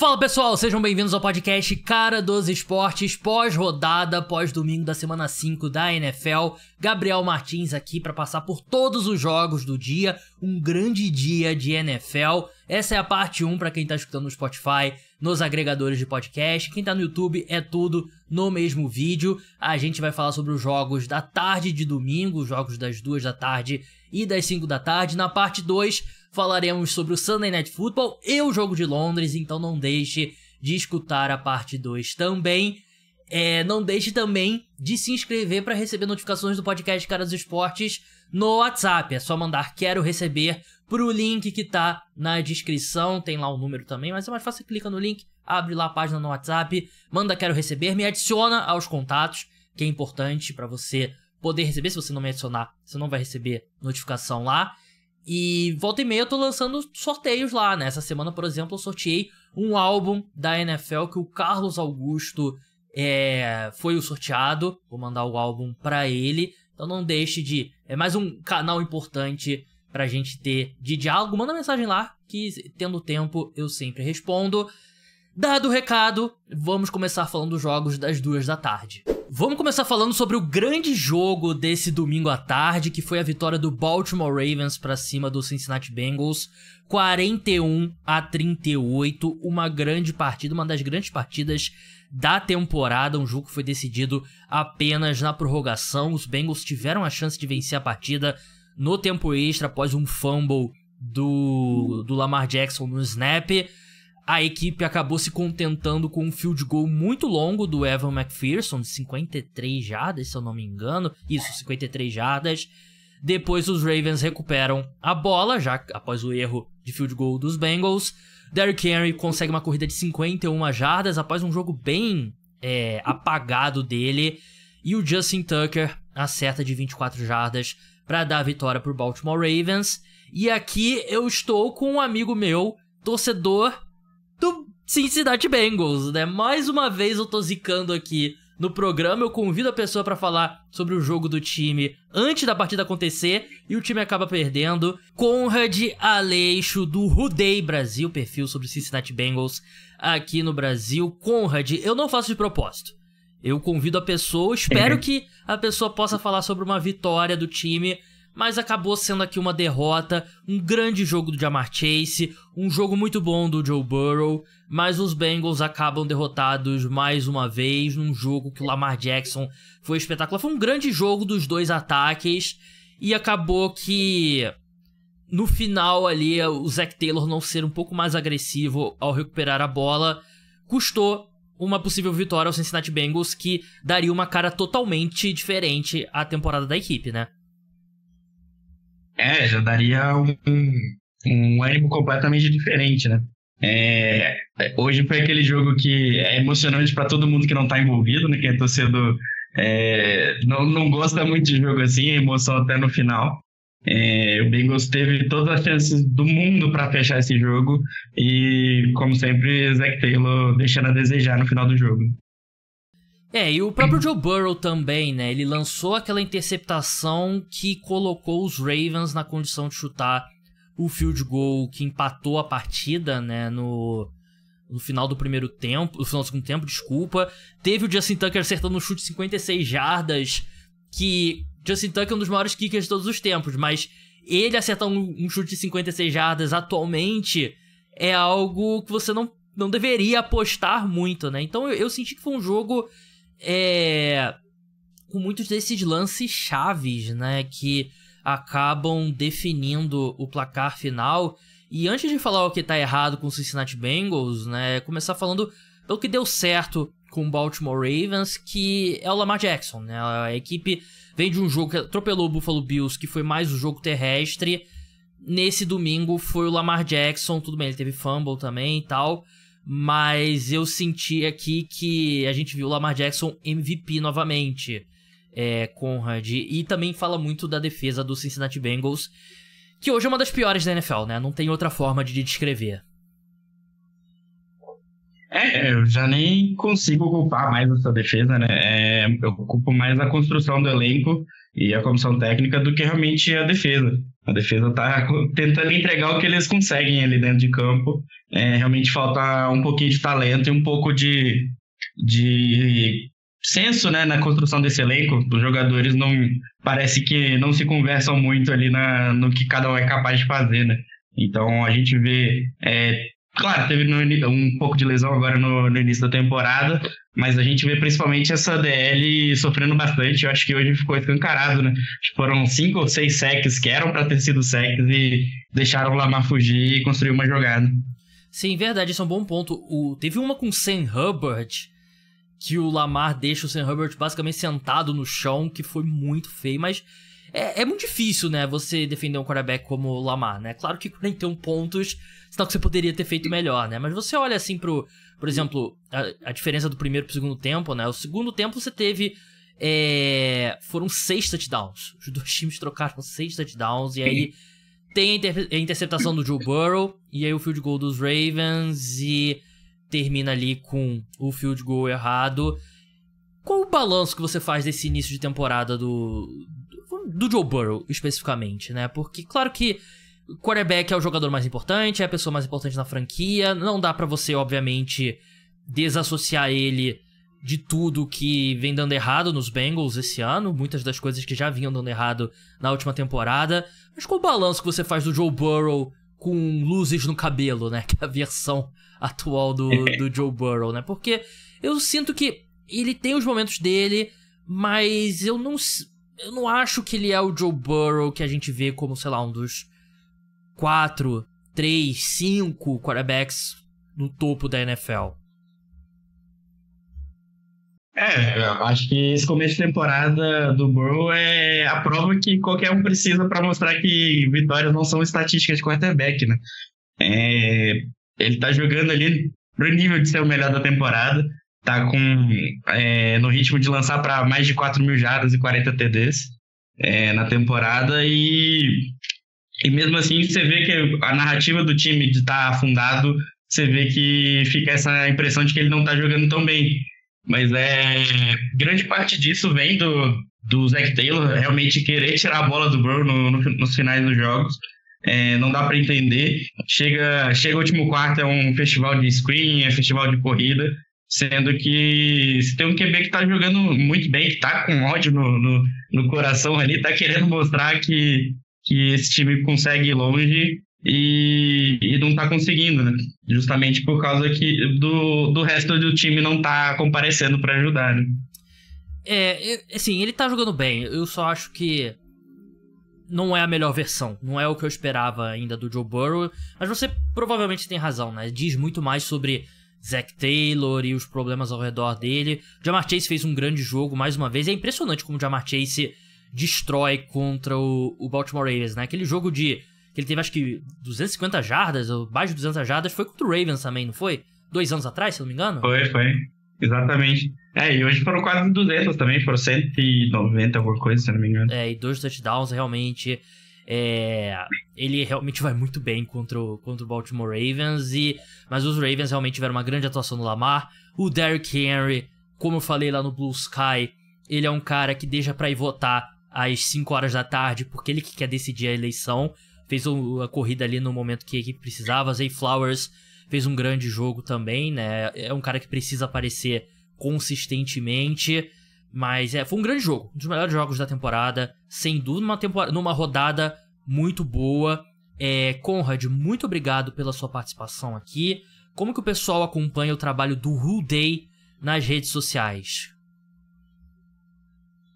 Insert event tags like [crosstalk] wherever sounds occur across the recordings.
Fala pessoal, sejam bem-vindos ao podcast Cara dos Esportes, pós-rodada, pós-domingo da semana 5 da NFL. Gabriel Martins aqui para passar por todos os jogos do dia, um grande dia de NFL. Essa é a parte 1 para quem tá escutando no Spotify nos agregadores de podcast. Quem tá no YouTube é tudo no mesmo vídeo. A gente vai falar sobre os jogos da tarde de domingo, os jogos das duas da tarde e das 5 da tarde. Na parte 2, falaremos sobre o Sunday Night Football e o jogo de Londres, então não deixe de escutar a parte 2 também. É, não deixe também de se inscrever para receber notificações do podcast Caras Esportes no WhatsApp. É só mandar quero receber pro link que tá na descrição, tem lá o número também, mas é mais fácil, você clica no link, abre lá a página no WhatsApp, manda quero receber, me adiciona aos contatos, que é importante para você poder receber, se você não me adicionar, você não vai receber notificação lá. E volta e meia eu tô lançando sorteios lá, né? Essa semana, por exemplo, eu sorteei um álbum da NFL que o Carlos Augusto é, foi o sorteado. Vou mandar o álbum para ele. Então não deixe de. É mais um canal importante pra gente ter de diálogo. Manda mensagem lá, que tendo tempo eu sempre respondo. Dado o recado, vamos começar falando dos jogos das duas da tarde. Vamos começar falando sobre o grande jogo desse domingo à tarde, que foi a vitória do Baltimore Ravens para cima do Cincinnati Bengals, 41 a 38, uma grande partida, uma das grandes partidas da temporada. Um jogo que foi decidido apenas na prorrogação. Os Bengals tiveram a chance de vencer a partida no tempo extra após um fumble do, do Lamar Jackson no snap. A equipe acabou se contentando com um field goal muito longo do Evan McPherson, de 53 jardas, se eu não me engano. Isso, 53 jardas. Depois os Ravens recuperam a bola, já após o erro de field goal dos Bengals. Derrick Henry consegue uma corrida de 51 jardas após um jogo bem é, apagado dele. E o Justin Tucker acerta de 24 jardas para dar a vitória para o Baltimore Ravens. E aqui eu estou com um amigo meu, torcedor do Cincinnati Bengals, né? Mais uma vez eu tô zicando aqui no programa eu convido a pessoa para falar sobre o jogo do time antes da partida acontecer e o time acaba perdendo. Conrad Aleixo do Rudei Brasil, perfil sobre Cincinnati Bengals aqui no Brasil. Conrad, eu não faço de propósito. Eu convido a pessoa, espero uhum. que a pessoa possa falar sobre uma vitória do time mas acabou sendo aqui uma derrota, um grande jogo do Jamar Chase, um jogo muito bom do Joe Burrow, mas os Bengals acabam derrotados mais uma vez num jogo que o Lamar Jackson foi espetacular. Foi um grande jogo dos dois ataques e acabou que no final ali o Zach Taylor não ser um pouco mais agressivo ao recuperar a bola custou uma possível vitória ao Cincinnati Bengals que daria uma cara totalmente diferente à temporada da equipe, né? É, já daria um, um ânimo completamente diferente, né? É, hoje foi aquele jogo que é emocionante para todo mundo que não está envolvido, né? Quem é torcedor é, não, não gosta muito de jogo assim, é emoção até no final. É, o Bengals teve todas as chances do mundo para fechar esse jogo e, como sempre, Zac Taylor deixando a desejar no final do jogo. É, e o próprio Joe Burrow também, né? Ele lançou aquela interceptação que colocou os Ravens na condição de chutar o field goal que empatou a partida, né? No, no final do primeiro tempo, no final do segundo tempo, desculpa. Teve o Justin Tucker acertando um chute de 56 jardas, que Justin Tucker é um dos maiores kickers de todos os tempos, mas ele acertar um, um chute de 56 jardas atualmente é algo que você não, não deveria apostar muito, né? Então eu, eu senti que foi um jogo é, com muitos desses lances chaves, né, que acabam definindo o placar final. E antes de falar o que tá errado com o Cincinnati Bengals, né, começar falando pelo que deu certo com o Baltimore Ravens, que é o Lamar Jackson, né? A equipe vem de um jogo que atropelou o Buffalo Bills, que foi mais um jogo terrestre. Nesse domingo foi o Lamar Jackson, tudo bem, ele teve fumble também e tal, mas eu senti aqui que a gente viu o Lamar Jackson MVP novamente, é, Conrad, e também fala muito da defesa do Cincinnati Bengals, que hoje é uma das piores da NFL, né? Não tem outra forma de descrever. É, eu já nem consigo culpar mais essa defesa, né? É, eu culpo mais a construção do elenco e a comissão técnica do que realmente é a defesa. A defesa está tentando entregar o que eles conseguem ali dentro de campo. É, realmente falta um pouquinho de talento e um pouco de, de senso né, na construção desse elenco. Os jogadores não parece que não se conversam muito ali na, no que cada um é capaz de fazer. Né? Então a gente vê é, Claro, teve no, um pouco de lesão agora no, no, início da temporada, mas a gente vê principalmente essa DL sofrendo bastante. Eu acho que hoje ficou escancarado, né? Foram cinco ou seis sacks que eram para ter sido sacks e deixaram o Lamar fugir e construir uma jogada. Sim, verdade, isso é um bom ponto. O... Teve uma com Sam Hubbard que o Lamar deixa o Sam Hubbard basicamente sentado no chão, que foi muito feio, mas é, é, muito difícil, né, você defender um quarterback como o Lamar, né? Claro que 41 pontos, sinal que você poderia ter feito melhor, né? Mas você olha assim pro por uhum. exemplo, a, a diferença do primeiro pro segundo tempo, né? O segundo tempo você teve. É, foram seis touchdowns. Os [laughs] dois times trocaram seis touchdowns. E aí tem a, inter a interceptação do Joe Burrow. [laughs] E aí o field goal dos Ravens. E termina ali com o field goal errado. Qual o balanço que você faz desse início de temporada do, do Joe Burrow, especificamente, né? Porque, claro que quarterback é o jogador mais importante, é a pessoa mais importante na franquia. Não dá para você, obviamente, desassociar ele de tudo que vem dando errado nos Bengals esse ano, muitas das coisas que já vinham dando errado na última temporada. Mas qual o balanço que você faz do Joe Burrow com luzes no cabelo, né? [laughs] Que é a versão atual do, [laughs] do Joe Burrow, né? Porque eu sinto que ele tem os momentos dele, mas eu não, eu não acho que ele é o Joe Burrow que a gente vê como, sei lá, um dos 4, 3, 5 quarterbacks no topo da NFL. É, eu acho que esse começo de temporada do Burrow é a prova que qualquer um precisa para mostrar que vitórias não são estatísticas de quarterback, né? É, ele tá jogando ali pro nível de ser o melhor da temporada, tá com é, no ritmo de lançar para mais de 4 mil jardas e 40 TDs é, na temporada e e mesmo assim, você vê que a narrativa do time de estar tá afundado, você vê que fica essa impressão de que ele não está jogando tão bem. Mas é grande parte disso vem do, do Zac Taylor realmente querer tirar a bola do Bro no, no, nos finais dos jogos. É, não dá para entender. Chega, chega o último quarto, é um festival de screen, é festival de corrida, sendo que se tem um QB que está jogando muito bem, que está com ódio no, no, no, coração ali, está querendo mostrar que que esse time consegue ir longe e, e não está conseguindo, né? Justamente por causa que do, do resto do time não tá comparecendo para ajudar, né? É, assim, ele tá jogando bem. Eu só acho que não é a melhor versão. Não é o que eu esperava ainda do Joe Burrow. Mas você provavelmente tem razão, né? Diz muito mais sobre Zack Taylor e os problemas ao redor dele. Jamar Chase fez um grande jogo mais uma vez. É impressionante como o Jamar Chase destrói contra o, o Baltimore Ravens, né? Aquele jogo de. que ele teve acho que 250 jardas, ou mais de 200 jardas, foi contra o Ravens também, não foi? Dois anos atrás, se não me engano? Foi, foi. Exatamente. É, e hoje foram quase 200 também, foram 190, alguma coisa, se não me engano. É, e dois touchdowns, realmente. É, ele realmente vai muito bem contra o, contra o Baltimore Ravens, e mas os Ravens realmente tiveram uma grande atuação no Lamar. O Derrick Henry, como eu falei lá no Blue Sky, ele é um cara que deixa para ir votar às 5 horas da tarde, porque ele que quer decidir a eleição. Fez a corrida ali no momento que a equipe precisava. Zay Flowers fez um grande jogo também, né? É um cara que precisa aparecer consistentemente. Mas é, foi um grande jogo, um dos melhores jogos da temporada, sem dúvida, numa, temporada, numa rodada muito boa. É, Conrad, muito obrigado pela sua participação aqui. Como que o pessoal acompanha o trabalho do Who Day nas redes sociais?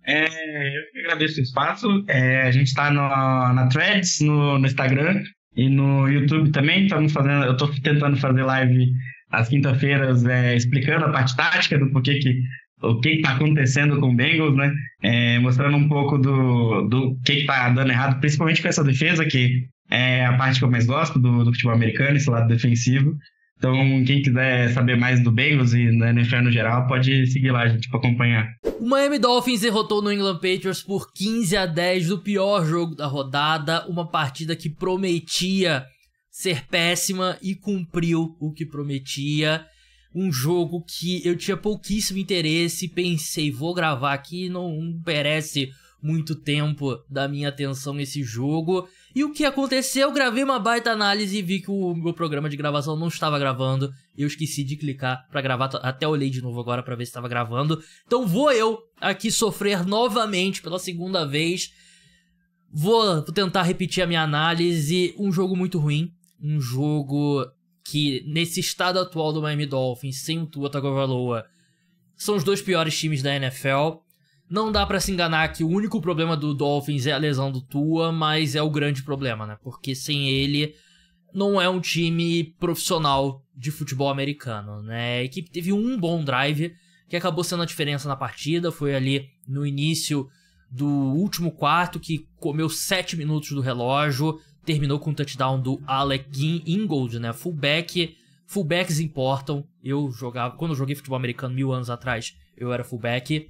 É, eu que agradeço o espaço. É, a gente está na Threads, no, no, Instagram e no YouTube também. Estamos fazendo, eu estou tentando fazer live às quinta-feiras é, explicando a parte tática do porquê que o que está acontecendo com o Bengals, né? É, mostrando um pouco do, do que está dando errado, principalmente com essa defesa, que é a parte que eu mais gosto do, do futebol americano, esse lado defensivo. Então, quem quiser saber mais do Bengals e da NFL no geral, pode seguir lá, gente, para acompanhar. O Miami Dolphins derrotou no England Patriots por 15 a 10 do pior jogo da rodada, uma partida que prometia ser péssima e cumpriu o que prometia. Um jogo que eu tinha pouquíssimo interesse, pensei, vou gravar aqui, não merece muito tempo da minha atenção esse jogo. E o que aconteceu? Eu gravei uma baita análise e vi que o meu programa de gravação não estava gravando. Eu esqueci de clicar para gravar, até olhei de novo agora para ver se estava gravando. Então vou eu aqui sofrer novamente pela segunda vez. Vou tentar repetir a minha análise. Um jogo muito ruim, um jogo que nesse estado atual do Miami Dolphins, sem o Tua Tagovailoa, são os dois piores times da NFL. Não dá para se enganar que o único problema do Dolphins é a lesão do Tua, mas é o grande problema, né? Porque sem ele não é um time profissional de futebol americano, né? A equipe teve um bom drive que acabou sendo a diferença na partida, foi ali no início do último quarto que comeu 7 minutos do relógio, terminou com o touchdown do Alec Ingold, né? Fullback, fullbacks importam. Eu jogava, quando eu joguei futebol americano mil anos atrás, eu era fullback.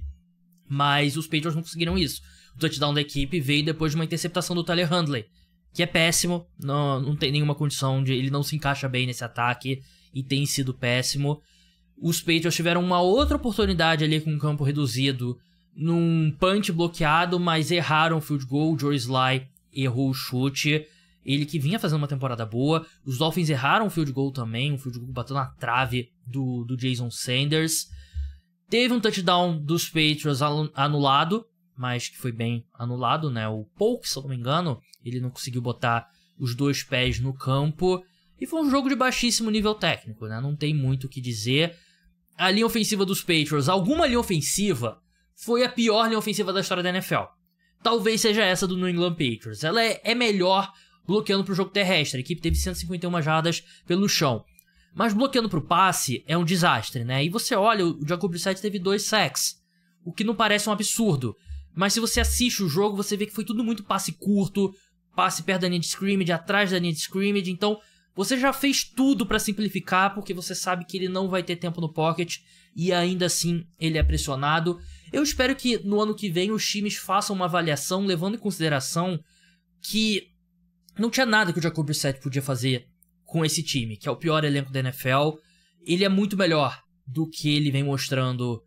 Mas os Patriots não conseguiram isso. O touchdown da equipe veio depois de uma interceptação do Tyler Handley, que é péssimo, não, não tem nenhuma condição de. Ele não se encaixa bem nesse ataque e tem sido péssimo. Os Patriots tiveram uma outra oportunidade ali com o campo reduzido, num punch bloqueado, mas erraram o field goal. O Joe Sly errou o chute. Ele que vinha fazendo uma temporada boa. Os Dolphins erraram o field goal também. O field goal bateu na trave do, do Jason Sanders. Teve um touchdown dos Patriots anulado, mas que foi bem anulado, né? O Polk, se eu não me engano, ele não conseguiu botar os dois pés no campo. E foi um jogo de baixíssimo nível técnico, né? Não tem muito o que dizer. A linha ofensiva dos Patriots, alguma linha ofensiva, foi a pior linha ofensiva da história da NFL. Talvez seja essa do New England Patriots. Ela é, é melhor bloqueando para o jogo terrestre. A equipe teve 151 jardas pelo chão. Mas bloqueando para o passe é um desastre, né? E você olha, o Jacob Brissett teve dois sacks, o que não parece um absurdo. Mas se você assiste o jogo, você vê que foi tudo muito passe curto, passe perto da linha de scrimmage, atrás da linha de scrimmage. Então, você já fez tudo para simplificar, porque você sabe que ele não vai ter tempo no pocket e ainda assim ele é pressionado. Eu espero que no ano que vem os times façam uma avaliação levando em consideração que não tinha nada que o Jacob Brissett podia fazer com esse time, que é o pior elenco da NFL. Ele é muito melhor do que ele vem mostrando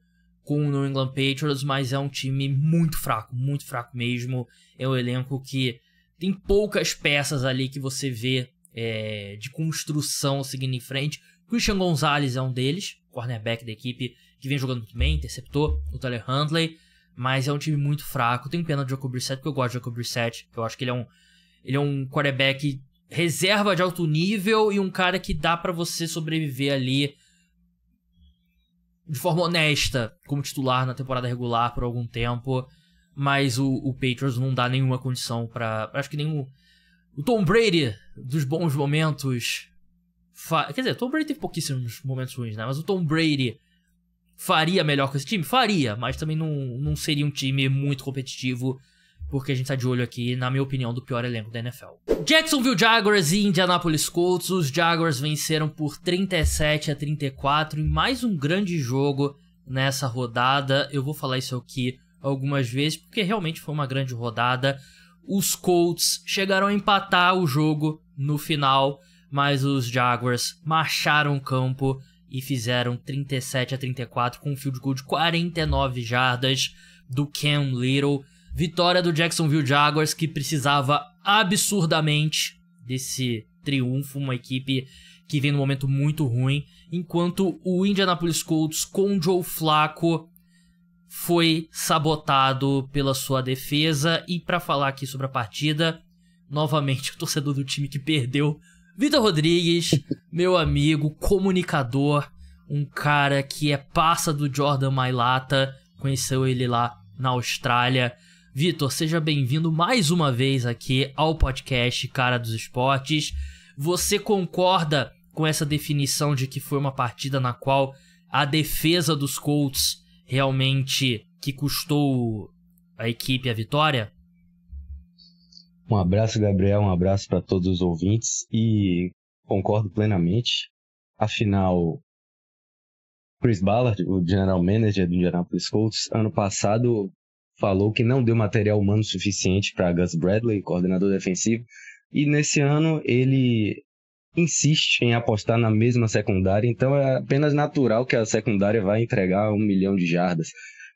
com o New England Patriots, mas é um time muito fraco, muito fraco mesmo. É um elenco que tem poucas peças ali que você vê é, de construção seguindo em frente. Christian Gonzalez é um deles, cornerback da equipe, que vem jogando muito bem, interceptou o Tyler Huntley, mas é um time muito fraco. Tenho pena do Jacob Brissett, porque eu gosto do Jacob Brissett, eu acho que ele é um, ele é um quarterback reserva de alto nível e um cara que dá para você sobreviver ali de forma honesta como titular na temporada regular por algum tempo. Mas o, o Patriots não dá nenhuma condição para Acho que nenhum. O Tom Brady dos bons momentos. Fa... Quer dizer, o Tom Brady teve pouquíssimos momentos ruins, né? Mas o Tom Brady faria melhor com esse time? Faria, mas também não, não seria um time muito competitivo porque a gente tá de olho aqui, na minha opinião, do pior elenco da NFL. Jacksonville Jaguars e Indianapolis Colts. Os Jaguars venceram por 37 a 34 em mais um grande jogo nessa rodada. Eu vou falar isso aqui algumas vezes porque realmente foi uma grande rodada. Os Colts chegaram a empatar o jogo no final, mas os Jaguars marcharam o campo e fizeram 37 a 34 com um field goal de 49 jardas do Cam Little. Vitória do Jacksonville Jaguars que precisava absurdamente desse triunfo, uma equipe que vem num momento muito ruim, enquanto o Indianapolis Colts com Joe Flacco foi sabotado pela sua defesa e para falar aqui sobre a partida, novamente o torcedor do time que perdeu, Vitor Rodrigues, [laughs] meu amigo, comunicador, um cara que é passa do Jordan Mailata, conheceu ele lá na Austrália Vitor, seja bem-vindo mais uma vez aqui ao podcast Cara dos Esportes. Você concorda com essa definição de que foi uma partida na qual a defesa dos Colts realmente que custou a equipe a vitória? Um abraço, Gabriel, um abraço para todos os ouvintes e concordo plenamente. Afinal, Chris Ballard, o general manager do Indianapolis Colts, ano passado falou que não deu material humano suficiente para Gus Bradley, coordenador defensivo, e nesse ano ele insiste em apostar na mesma secundária, então é apenas natural que a secundária vá entregar um milhão de jardas.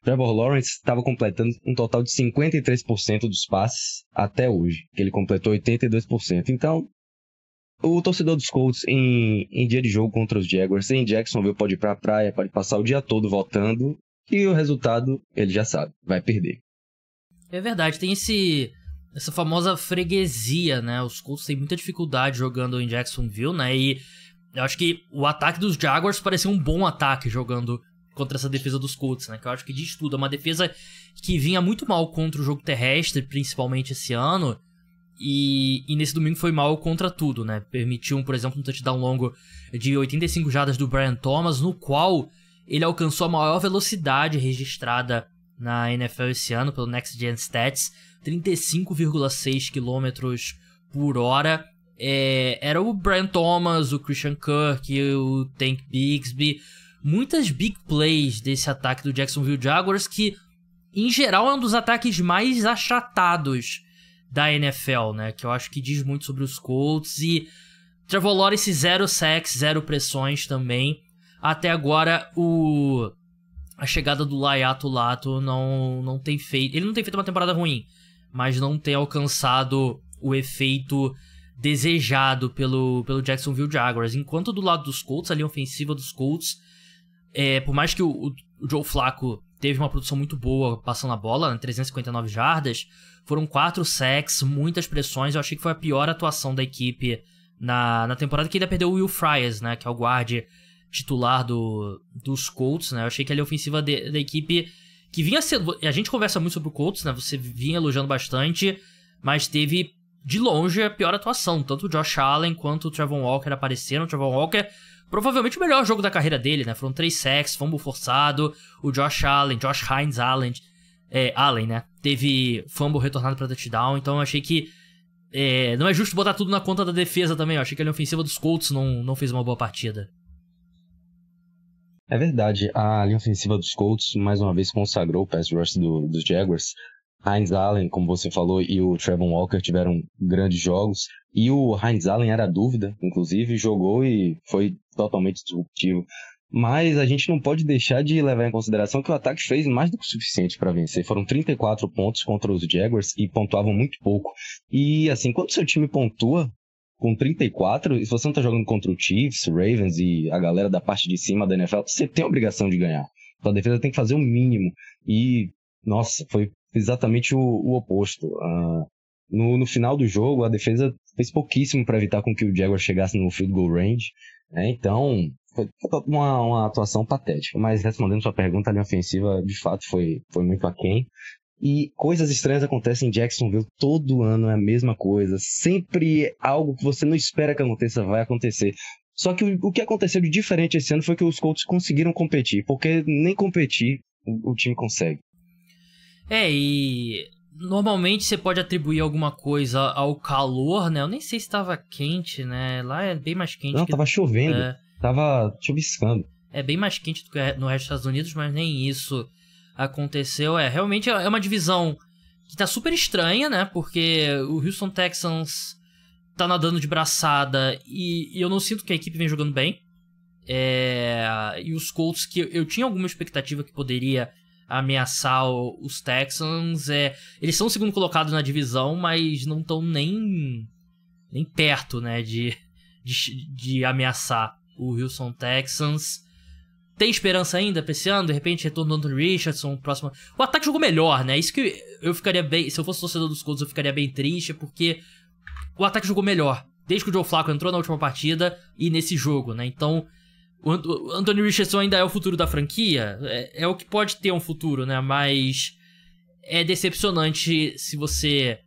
Trevor Lawrence estava completando um total de 53% dos passes até hoje, que ele completou 82%. Então, o torcedor dos Colts em, em dia de jogo contra os Jaguars em Jacksonville pode ir para a praia, pode passar o dia todo votando e o resultado, ele já sabe, vai perder. É verdade, tem esse essa famosa freguesia, né? Os Colts têm muita dificuldade jogando em Jacksonville, né? E eu acho que o ataque dos Jaguars pareceu um bom ataque jogando contra essa defesa dos Colts, né? Que eu acho que diz tudo. É uma defesa que vinha muito mal contra o jogo terrestre, principalmente esse ano. E, e nesse domingo foi mal contra tudo, né? Permitiu, por exemplo, um touchdown longo de 85 jadas do Brian Thomas, no qual ele alcançou a maior velocidade registrada na NFL esse ano pelo Next Gen Stats, 35,6 km por hora. É, era o Brian Thomas, o Christian Kirk, o Tank Bixby, muitas big plays desse ataque do Jacksonville Jaguars que, em geral, é um dos ataques mais achatados da NFL, né? Que eu acho que diz muito sobre os Colts e Trevor Lawrence zero sacks, zero pressões também até agora o a chegada do Layato Lato não, não tem feito. Ele não tem feito uma temporada ruim, mas não tem alcançado o efeito desejado pelo, pelo Jacksonville Jaguars. Enquanto do lado dos Colts, a linha ofensiva dos Colts, é, por mais que o, o, Joe Flacco teve uma produção muito boa passando a bola, 359 né, jardas, foram quatro sacks, muitas pressões. Eu achei que foi a pior atuação da equipe na, na temporada, que ainda perdeu o Will Fryers, né, que é o guarde titular do, dos Colts, né? Eu achei que ali a ofensiva de, da equipe que vinha sendo. A gente conversa muito sobre o Colts, né? Você vinha elogiando bastante, mas teve de longe a pior atuação. Tanto o Josh Allen quanto o Trevon Walker apareceram. O Trevon Walker, provavelmente o melhor jogo da carreira dele, né? Foram três sacks, fumble forçado. O Josh Allen, Josh Hines Allen, é, Allen, né? Teve fumble retornado para touchdown. Então eu achei que. É, não é justo botar tudo na conta da defesa também. Eu achei que a ofensiva dos Colts não, não fez uma boa partida. É verdade, a linha ofensiva dos Colts mais uma vez consagrou o pass rush do, dos Jaguars. Heinz Allen, como você falou, e o Trevor Walker tiveram grandes jogos. E o Heinz Allen era dúvida, inclusive, jogou e foi totalmente disruptivo. Mas a gente não pode deixar de levar em consideração que o ataque fez mais do que o suficiente para vencer. Foram 34 pontos contra os Jaguars e pontuavam muito pouco. E assim, quando seu time pontua, com 34, e se você não tá jogando contra o Chiefs, Ravens e a galera da parte de cima da NFL, você tem a obrigação de ganhar. Sua a defesa tem que fazer o mínimo. E, nossa, foi exatamente o, o oposto. Uh, no, no, final do jogo, a defesa fez pouquíssimo para evitar com que o Jaguar chegasse no field goal range. Né? Então, foi uma, uma atuação patética. Mas respondendo sua pergunta, a linha ofensiva de fato foi, foi muito aquém. E coisas estranhas acontecem em Jacksonville todo ano, é a mesma coisa. Sempre algo que você não espera que aconteça vai acontecer. Só que o, que aconteceu de diferente esse ano foi que os Colts conseguiram competir, porque nem competir o, o time consegue. É, e normalmente você pode atribuir alguma coisa ao calor, né? Eu nem sei se estava quente, né? Lá é bem mais quente. Não, que... tava chovendo. É... Tava chuviscando. É bem mais quente do que no resto dos Estados Unidos, mas nem isso aconteceu. É, realmente é uma divisão que tá super estranha, né? Porque o Houston Texans tá nadando de braçada e, e eu não sinto que a equipe vem jogando bem. É, e os Colts, que eu, tinha alguma expectativa que poderia ameaçar os Texans, é, eles são o segundo colocado na divisão, mas não estão nem, nem perto né, de, de, de ameaçar o Houston Texans tem esperança ainda pra esse ano? De repente, retorno do Anthony Richardson, próximo. O ataque jogou melhor, né? Isso que eu ficaria bem. Se eu fosse torcedor dos Colts, eu ficaria bem triste, porque o ataque jogou melhor. Desde que o Joe Flacco entrou na última partida e nesse jogo, né? Então, o Anthony Richardson ainda é o futuro da franquia. É, é o que pode ter um futuro, né? Mas é decepcionante se você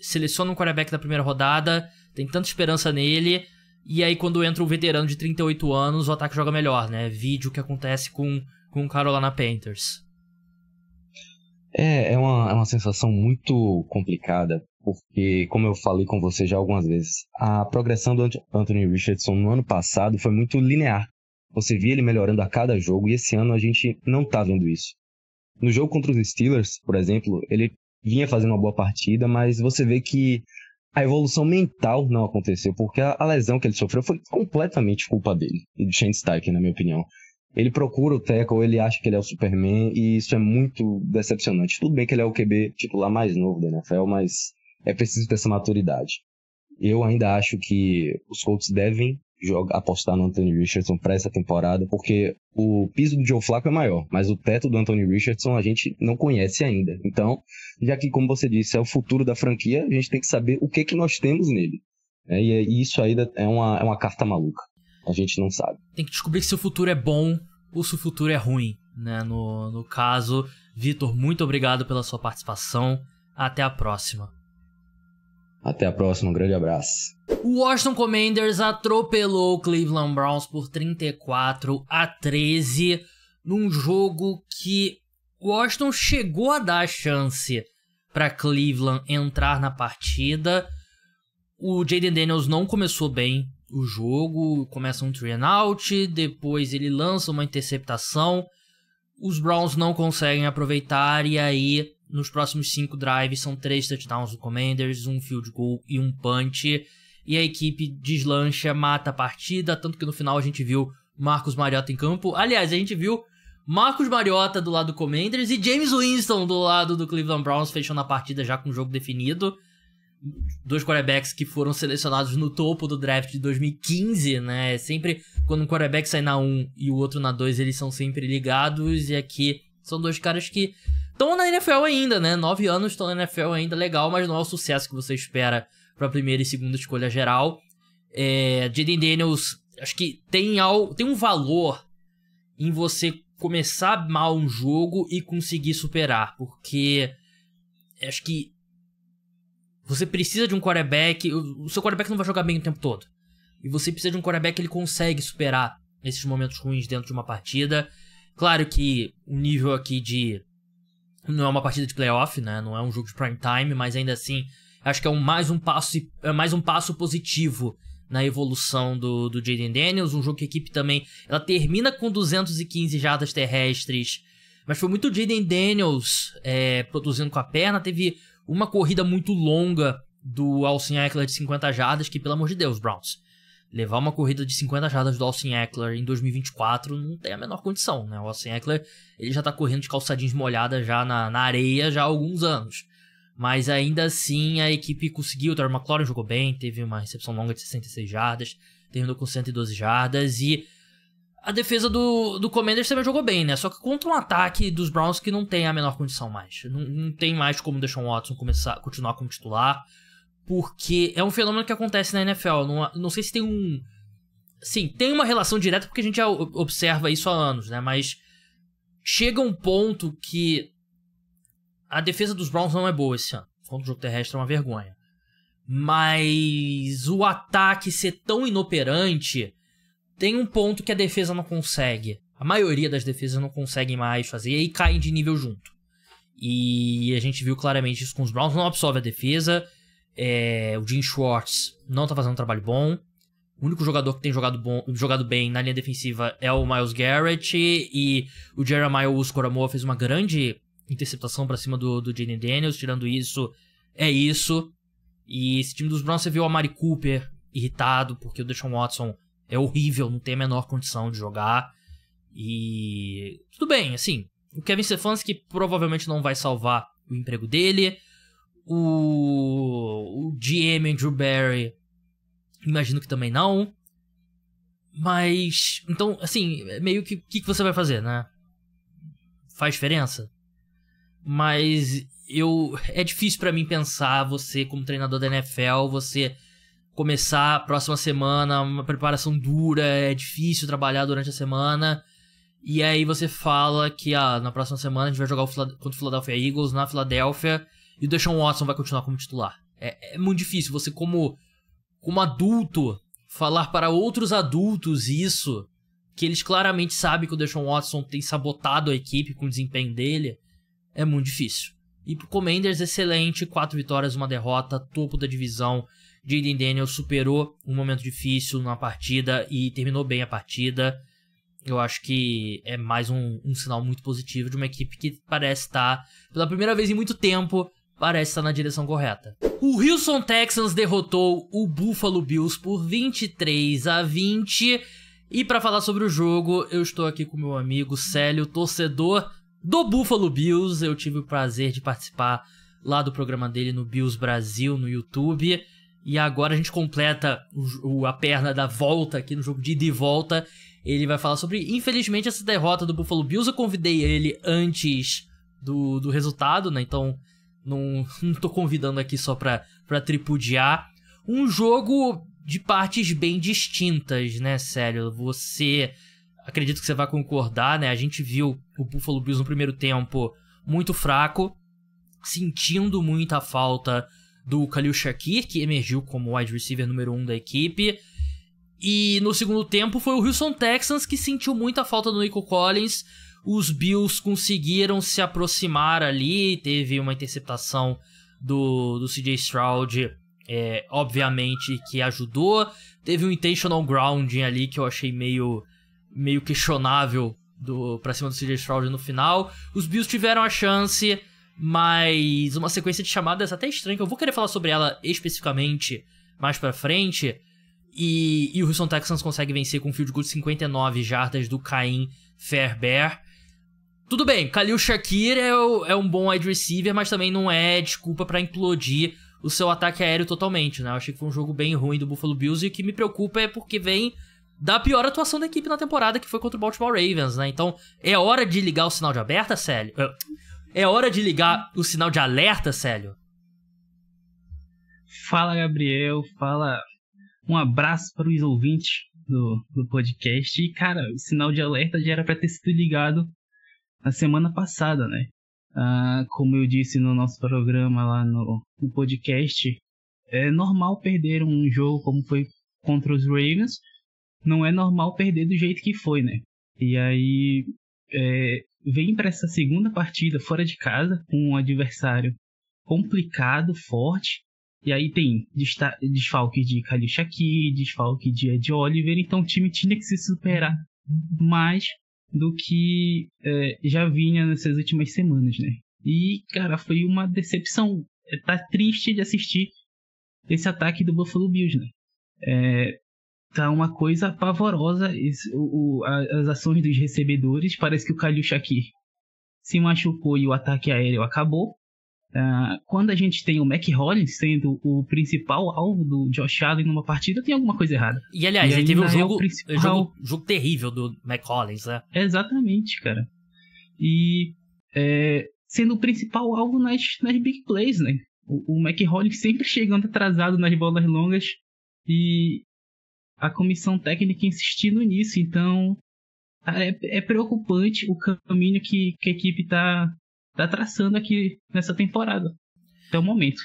seleciona um quarterback da primeira rodada, tem tanta esperança nele e aí, quando entra o veterano de 38 anos, o ataque joga melhor, né? Vídeo que acontece com, com Carolina Panthers. É, é uma, é uma sensação muito complicada, porque, como eu falei com você já algumas vezes, a progressão do Anthony Richardson no ano passado foi muito linear. Você via ele melhorando a cada jogo e esse ano a gente não tá vendo isso. No jogo contra os Steelers, por exemplo, ele vinha fazendo uma boa partida, mas você vê que a evolução mental não aconteceu, porque a, a, lesão que ele sofreu foi completamente culpa dele e de Shane Steichen, na minha opinião. Ele procura o tackle, ele acha que ele é o Superman, e isso é muito decepcionante. Tudo bem que ele é o QB titular tipo, mais novo da NFL, mas é preciso ter essa maturidade. Eu ainda acho que os Colts devem jogar, apostar no Anthony Richardson para essa temporada, porque o piso do Joe Flacco é maior, mas o teto do Anthony Richardson a gente não conhece ainda. Então, já que, como você disse, é o futuro da franquia, a gente tem que saber o que, é que nós temos nele. É, e é, isso aí é uma, é uma carta maluca. A gente não sabe. Tem que descobrir se o futuro é bom ou se o futuro é ruim. Né? No, no caso, Vitor, muito obrigado pela sua participação. Até a próxima. Até a próxima, um grande abraço. O Washington Commanders atropelou o Cleveland Browns por 34 a 13 num jogo que Washington chegou a dar a chance para Cleveland entrar na partida. O Jaden Daniels não começou bem o jogo, começa um three and out, depois ele lança uma interceptação. Os Browns não conseguem aproveitar e aí nos próximos cinco drives, são três touchdowns do Commanders, um field goal e um punch. E a equipe deslancha, mata a partida, tanto que no final a gente viu Marcos Mariota em campo. Aliás, a gente viu Marcos Mariota do lado do Commanders e James Winston do lado do Cleveland Browns, fechando a partida já com o jogo definido. Dois quarterbacks que foram selecionados no topo do draft de 2015, né? Sempre quando um quarterback sai na 1 um e o outro na 2, eles são sempre ligados. E aqui são dois caras que Estão na NFL ainda, né? Nove anos estão na NFL ainda, legal, mas não é o sucesso que você espera para primeira e segunda escolha geral. É, Jaden Daniels, acho que tem, algo, tem um valor em você começar mal um jogo e conseguir superar, porque acho que você precisa de um quarterback, o seu quarterback não vai jogar bem o tempo todo. E você precisa de um quarterback que ele consegue superar esses momentos ruins dentro de uma partida. Claro que o nível aqui de não é uma partida de playoff, né? Não é um jogo de prime time, mas ainda assim, acho que é um, mais, um passo, é mais um passo positivo na evolução do, do Jaden Daniels. Um jogo que a equipe também. Ela termina com 215 jardas terrestres, mas foi muito Jaden Daniels é, produzindo com a perna. Teve uma corrida muito longa do Alcin Eckler de 50 jardas, que pelo amor de Deus, Browns levar uma corrida de 50 jardas do Austin Eckler em 2024 não tem a menor condição, né? O Austin Eckler, ele já tá correndo de calçadinhas molhadas já na, na areia já há alguns anos. Mas ainda assim a equipe conseguiu, o Terry McLaurin jogou bem, teve uma recepção longa de 66 jardas, terminou com 112 jardas e a defesa do, do Commanders também jogou bem, né? Só que contra um ataque dos Browns que não tem a menor condição mais. Não, não tem mais como o Deshaun Watson começar, continuar como titular. Porque é um fenômeno que acontece na NFL. Não, não sei se tem um. Sim, tem uma relação direta porque a gente já observa isso há anos, né? Mas chega um ponto que a defesa dos Browns não é boa esse ano. Contra o jogo terrestre é uma vergonha. Mas o ataque ser tão inoperante tem um ponto que a defesa não consegue. A maioria das defesas não consegue mais fazer e aí caem de nível junto. E a gente viu claramente isso com os Browns, não absorve a defesa é, o Jim Schwartz não tá fazendo um trabalho bom. O único jogador que tem jogado, bom, jogado bem na linha defensiva é o Miles Garrett. E o Jeremiah Uscoramoa fez uma grande interceptação para cima do, do Daniels. Tirando isso, é isso. E esse time dos Browns, você viu o Amari Cooper irritado, porque o Deshaun Watson é horrível, não tem a menor condição de jogar. E tudo bem, assim, o Kevin Stefanski provavelmente não vai salvar o emprego dele. O, o GM Andrew Barry, imagino que também não. Mas, então, assim, é meio que o que, que você vai fazer, né? Faz diferença? Mas eu é difícil para mim pensar você como treinador da NFL, você começar a próxima semana uma preparação dura, é difícil trabalhar durante a semana. E aí você fala que ah, na próxima semana a gente vai jogar o, contra o Philadelphia Eagles na Filadélfia e o Deshaun Watson vai continuar como titular. É, é muito difícil você, como, como adulto, falar para outros adultos isso, que eles claramente sabem que o Deshaun Watson tem sabotado a equipe com o desempenho dele, é muito difícil. E pro Commanders, excelente, quatro vitórias, uma derrota, topo da divisão. Jaden Daniel superou um momento difícil na partida e terminou bem a partida. Eu acho que é mais um, um sinal muito positivo de uma equipe que parece estar, tá, pela primeira vez em muito tempo, parece estar na direção correta. O Houston Texans derrotou o Buffalo Bills por 23 a 20. E para falar sobre o jogo, eu estou aqui com meu amigo Célio, torcedor do Buffalo Bills. Eu tive o prazer de participar lá do programa dele no Bills Brasil no YouTube. E agora a gente completa o, a perna da volta aqui no jogo de ida e volta. Ele vai falar sobre, infelizmente, essa derrota do Buffalo Bills. Eu convidei ele antes do, do resultado, né? Então não, [laughs] não tô convidando aqui só pra, pra tripudiar. Um jogo de partes bem distintas, né, Sério Você. Acredito que você vai concordar, né? A gente viu o Buffalo Bills no primeiro tempo muito fraco, sentindo muita falta do Khalil Shakir, que emergiu como wide receiver número 1 um da equipe. E no segundo tempo foi o Houston Texans que sentiu muita falta do Nico Collins, os Bills conseguiram se aproximar ali, teve uma interceptação do, do CJ Stroud, é, obviamente, que ajudou. Teve um intentional grounding ali que eu achei meio, meio questionável do, pra cima do CJ Stroud no final. Os Bills tiveram a chance, mas uma sequência de chamadas até estranha, que eu vou querer falar sobre ela especificamente mais pra frente. E, e o Houston Texans consegue vencer com um field goal de 59 jardas do Caim Ferber. Tudo bem, Khalil Shakir é, o, é um bom wide receiver, mas também não é desculpa para implodir o seu ataque aéreo totalmente, né? Eu achei que foi um jogo bem ruim do Buffalo Bills e o que me preocupa é porque vem da pior atuação da equipe na temporada, que foi contra o Baltimore Ravens, né? Então, é hora de ligar o sinal de aberta, Célio? É, é hora de ligar o sinal de alerta, Célio? Fala, Gabriel. Fala. Um abraço para os ouvintes do, do podcast. E, cara, o sinal de alerta já era para ter sido ligado na semana passada, né? Ah, como eu disse no nosso programa lá no, no podcast, é normal perder um jogo como foi contra os Ravens, não é normal perder do jeito que foi, né? E aí é, vem para essa segunda partida fora de casa com um adversário complicado, forte. E aí tem desfalque de Khalil Shaqir, desfalque de Ed Oliver, então o time tinha que se superar mais do que é, já vinha nessas últimas semanas, né? E, cara, foi uma decepção. É, tá triste de assistir esse ataque do Buffalo Bills, né? É, tá uma coisa pavorosa. o, o, as ações dos recebedores. Parece que o Kalil Shakir se machucou e o ataque aéreo acabou. Uh, quando a gente tem o Mac Hollins sendo o principal alvo do Josh Allen numa partida, tem alguma coisa errada. E aliás, e ele teve um é jogo, jogo, jogo, terrível do Mac Hollins, né? Exatamente, cara. E é, sendo o principal alvo nas, nas big plays, né? O, o Mac Hollins sempre chegando atrasado nas bolas longas e a comissão técnica insistindo nisso. Então, é, é preocupante o caminho que, que a equipe está tá traçando aqui nessa temporada. Até o momento.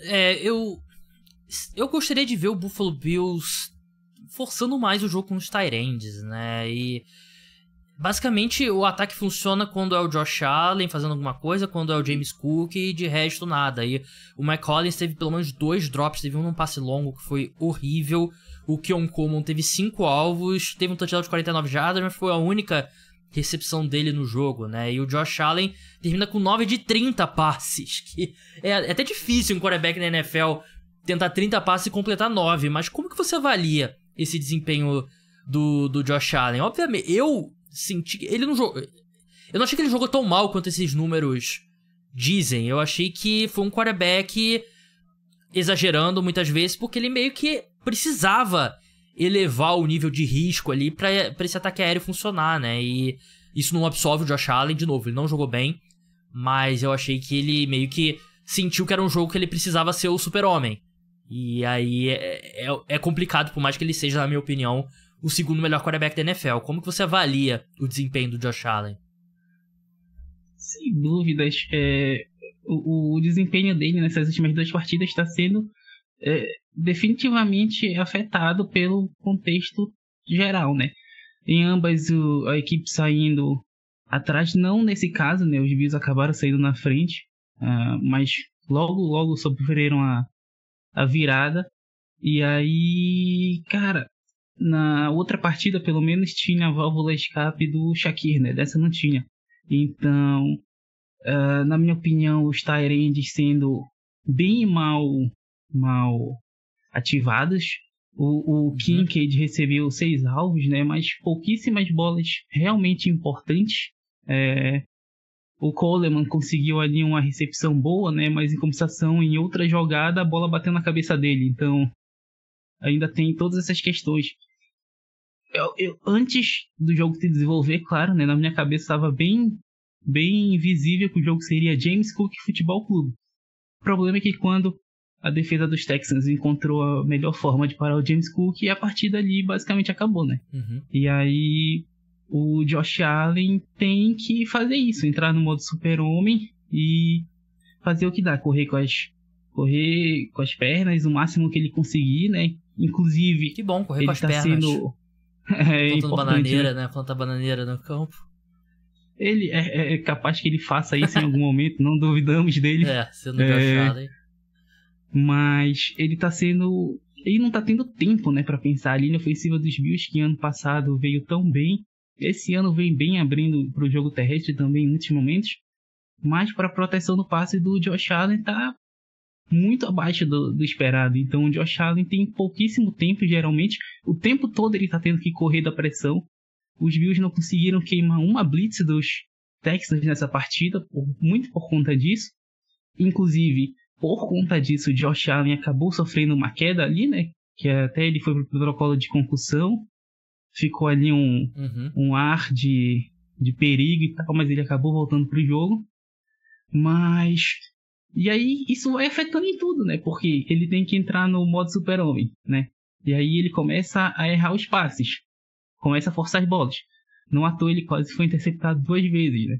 É, eu. Eu gostaria de ver o Buffalo Bills forçando mais o jogo com os Tyrands, né? E. Basicamente, o ataque funciona quando é o Josh Allen fazendo alguma coisa, quando é o James Cook e de resto nada. E o Mike Collins teve pelo menos dois drops, teve um num passe longo que foi horrível. O Keon Coleman teve cinco alvos, teve um touchdown de 49 jardas, mas foi a única recepção dele no jogo, né? E o Josh Allen termina com 9 de 30 passes, [laughs] que é, é até difícil um quarterback na NFL tentar 30 passes e completar 9, mas como que você avalia esse desempenho do, do Josh Allen? Obviamente, eu senti que ele não jogou... Eu não achei que ele jogou tão mal quanto esses números dizem. Eu achei que foi um quarterback exagerando muitas vezes, porque ele meio que precisava elevar o nível de risco ali para esse ataque aéreo funcionar, né? E isso não absolve o Josh Allen, de novo, ele não jogou bem, mas eu achei que ele meio que sentiu que era um jogo que ele precisava ser o super-homem. E aí é, é, é, complicado, por mais que ele seja, na minha opinião, o segundo melhor quarterback da NFL. Como que você avalia o desempenho do Josh Allen? Sem dúvidas, é, o, o desempenho dele nessas últimas duas partidas está sendo é, definitivamente é afetado pelo contexto geral, né? Em ambas o, a equipe saindo atrás, não nesse caso, né? Os Bills acabaram saindo na frente, uh, mas logo, logo sofreram a, a virada. E aí, cara, na outra partida pelo menos tinha a válvula escape do Shakir, né? Dessa não tinha. Então, uh, na minha opinião, os Tyrande sendo bem mal mal ativadas. O, o uhum. recebeu seis alvos, né? Mas pouquíssimas bolas realmente importantes. É, o Coleman conseguiu ali uma recepção boa, né? Mas em compensação, em outra jogada, a bola bateu na cabeça dele. Então, ainda tem todas essas questões. Eu, eu, antes do jogo se desenvolver, claro, né? Na minha cabeça estava bem, bem visível que o jogo seria James Cook Futebol Clube. O problema é que quando a defesa dos Texans encontrou a melhor forma de parar o James Cook e a partida ali basicamente acabou, né? Uhum. E aí o Josh Allen tem que fazer isso, entrar no modo super-homem e fazer o que dá, correr com as correr com as pernas o máximo que ele conseguir, né? Inclusive, que bom correr ele com as tá pernas. Sendo... [laughs] é plantando bananeira, né? né? Planta bananeira no campo. Ele é, é, é, capaz que ele faça isso em algum momento, não duvidamos dele. É, sendo é... Josh né? Allen mas ele tá sendo. Ele não tá tendo tempo, né, para pensar. A linha ofensiva dos Bills, que ano passado veio tão bem, esse ano vem bem abrindo para o jogo terrestre também em muitos momentos, mas para a proteção do passe do Josh Allen tá muito abaixo do, do, esperado. Então o Josh Allen tem pouquíssimo tempo, geralmente. O tempo todo ele tá tendo que correr da pressão. Os Bills não conseguiram queimar uma blitz dos Texans nessa partida, por, muito por conta disso. Inclusive, por conta disso, o Josh Allen acabou sofrendo uma queda ali, né? Que até ele foi pro protocolo de concussão. Ficou ali um, uhum. um ar de, de perigo e tal, mas ele acabou voltando pro jogo. Mas. E aí, isso vai é afetando em tudo, né? Porque ele tem que entrar no modo super-homem, né? E aí ele começa a errar os passes. Começa a forçar as bolas. Não à toa ele quase foi interceptado duas vezes, né?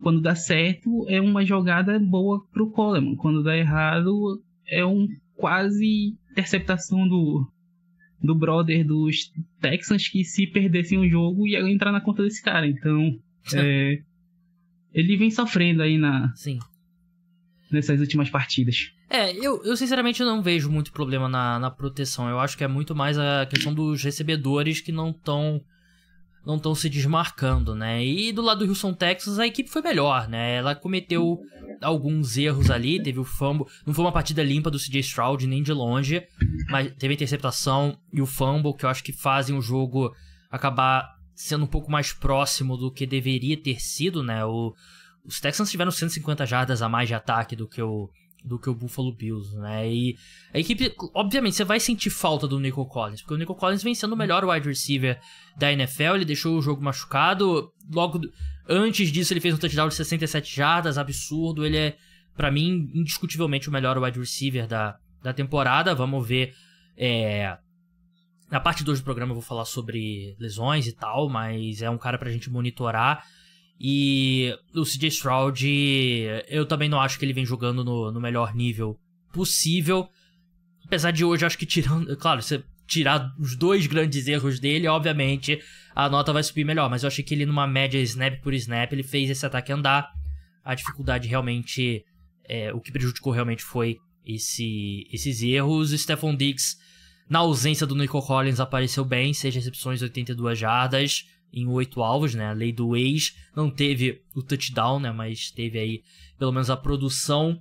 Quando dá certo, é uma jogada boa pro Coleman. Quando dá errado, é um quase interceptação do, do brother dos Texans que se perdessem um jogo ia entrar na conta desse cara. Então, [laughs] é, ele vem sofrendo aí na Sim. nessas últimas partidas. É, eu, eu sinceramente não vejo muito problema na, na proteção. Eu acho que é muito mais a questão dos recebedores que não estão não estão se desmarcando, né? E do lado do Houston Texas a equipe foi melhor, né? Ela cometeu alguns erros ali, teve o fumble, não foi uma partida limpa do CJ Stroud nem de longe, mas teve a interceptação e o fumble que eu acho que fazem o jogo acabar sendo um pouco mais próximo do que deveria ter sido, né? O, os Texans tiveram 150 jardas a mais de ataque do que o do que o Buffalo Bills, né? E a equipe, obviamente, você vai sentir falta do Nico Collins, porque o Nico Collins vem sendo o melhor wide receiver da NFL, ele deixou o jogo machucado, logo antes disso ele fez um touchdown de 67 jardas, absurdo, ele é, para mim, indiscutivelmente o melhor wide receiver da, da temporada, vamos ver, é... Na parte 2 do programa eu vou falar sobre lesões e tal, mas é um cara pra gente monitorar. E o CJ Stroud, eu também não acho que ele vem jogando no, no melhor nível possível. Apesar de hoje, acho que tirando. [laughs] Claro, você tirar os dois grandes erros dele, obviamente a nota vai subir melhor. Mas eu achei que ele, numa média snap por snap, ele fez esse ataque andar. A dificuldade realmente. É, o que prejudicou realmente foi esse, esses erros. Stephon Diggs, na ausência do Nico Collins, apareceu bem, 6 recepções, 82 jardas em oito alvos, né? A lei do ex não teve o touchdown, né? Mas teve aí pelo menos a produção.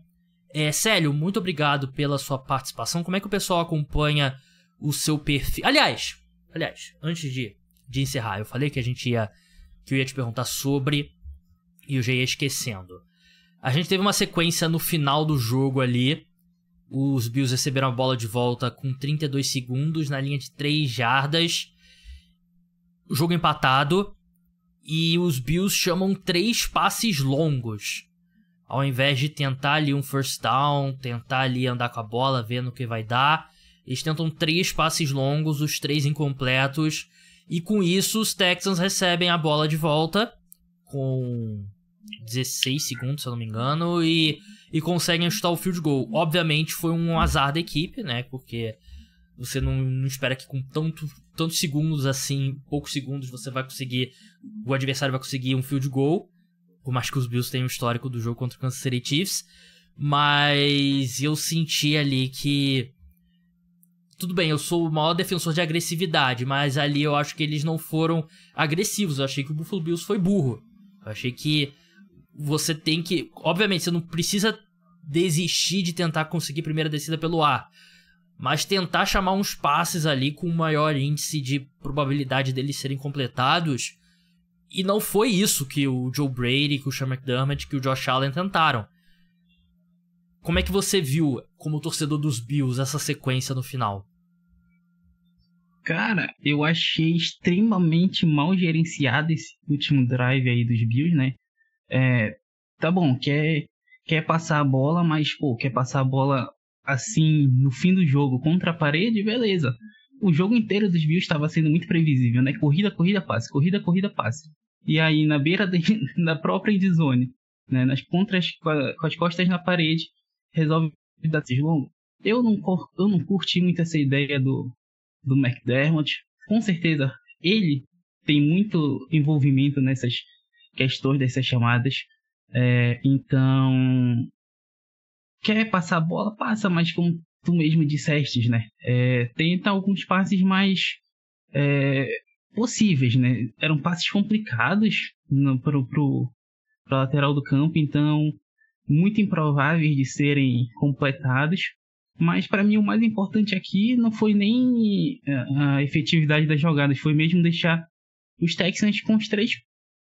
É, Célio, muito obrigado pela sua participação. Como é que o pessoal acompanha o seu perfil? Aliás, aliás, antes de, de encerrar, eu falei que a gente ia que eu ia te perguntar sobre e eu já ia esquecendo. A gente teve uma sequência no final do jogo ali. Os Bills receberam a bola de volta com 32 segundos na linha de 3 jardas jogo empatado e os Bills chamam três passes longos. Ao invés de tentar ali um first down, tentar ali andar com a bola, vendo o que vai dar, eles tentam três passes longos, os três incompletos, e com isso os Texans recebem a bola de volta com 16 segundos, se eu não me engano, e, e conseguem chutar o field goal. Obviamente foi um azar da equipe, né? Porque você não, não espera que com tanto tantos segundos assim, poucos segundos, você vai conseguir. O adversário vai conseguir um field goal. Por mais que os Bills tenham um histórico do jogo contra o Kansas City Chiefs. Mas eu senti ali que. Tudo bem, eu sou o maior defensor de agressividade, mas ali eu acho que eles não foram agressivos. Eu achei que o Buffalo Bills foi burro. Eu achei que você tem que. Obviamente, você não precisa desistir de tentar conseguir primeira descida pelo ar mas tentar chamar uns passes ali com maior índice de probabilidade deles serem completados. E não foi isso que o Joe Brady, que o Sean McDermott, que o Josh Allen tentaram. Como é que você viu, como torcedor dos Bills, essa sequência no final? Cara, eu achei extremamente mal gerenciado esse último drive aí dos Bills, né? É, tá bom, quer, quer passar a bola, mas, pô, quer passar a bola assim, no fim do jogo, contra a parede, beleza. O jogo inteiro dos Bills estava sendo muito previsível, né? Corrida, corrida, passe, corrida, corrida, passe. E aí, na beira de, [laughs] da própria endzone, né? Nas contras, com, as costas na parede, resolve dar esses Eu não, eu não curti muito essa ideia do, do McDermott. Com certeza, ele tem muito envolvimento nessas questões dessas chamadas. É, então, quer passar a bola, passa, mas como tu mesmo disseste, né? É, tenta alguns passes mais é, possíveis, né? Eram passes complicados para o lateral do campo, então muito improváveis de serem completados. Mas para mim o mais importante aqui não foi nem a efetividade das jogadas, foi mesmo deixar os Texans com os três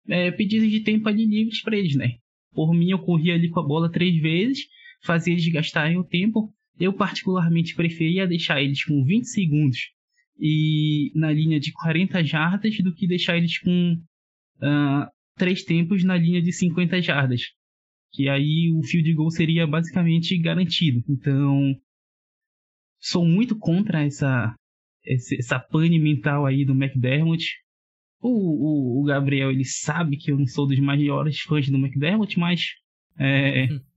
é, pedidos de tempo ali livres para eles, né? Por mim eu corria ali com a bola três vezes fazer eles gastarem o tempo. Eu particularmente preferia deixar eles com 20 segundos e na linha de 40 jardas do que deixar eles com uh, três tempos na linha de 50 jardas. Que aí o field goal seria basicamente garantido. Então, sou muito contra essa, essa pane mental aí do McDermott. O, o, o, Gabriel ele sabe que eu não sou dos maiores fãs do McDermott, mas é, [laughs]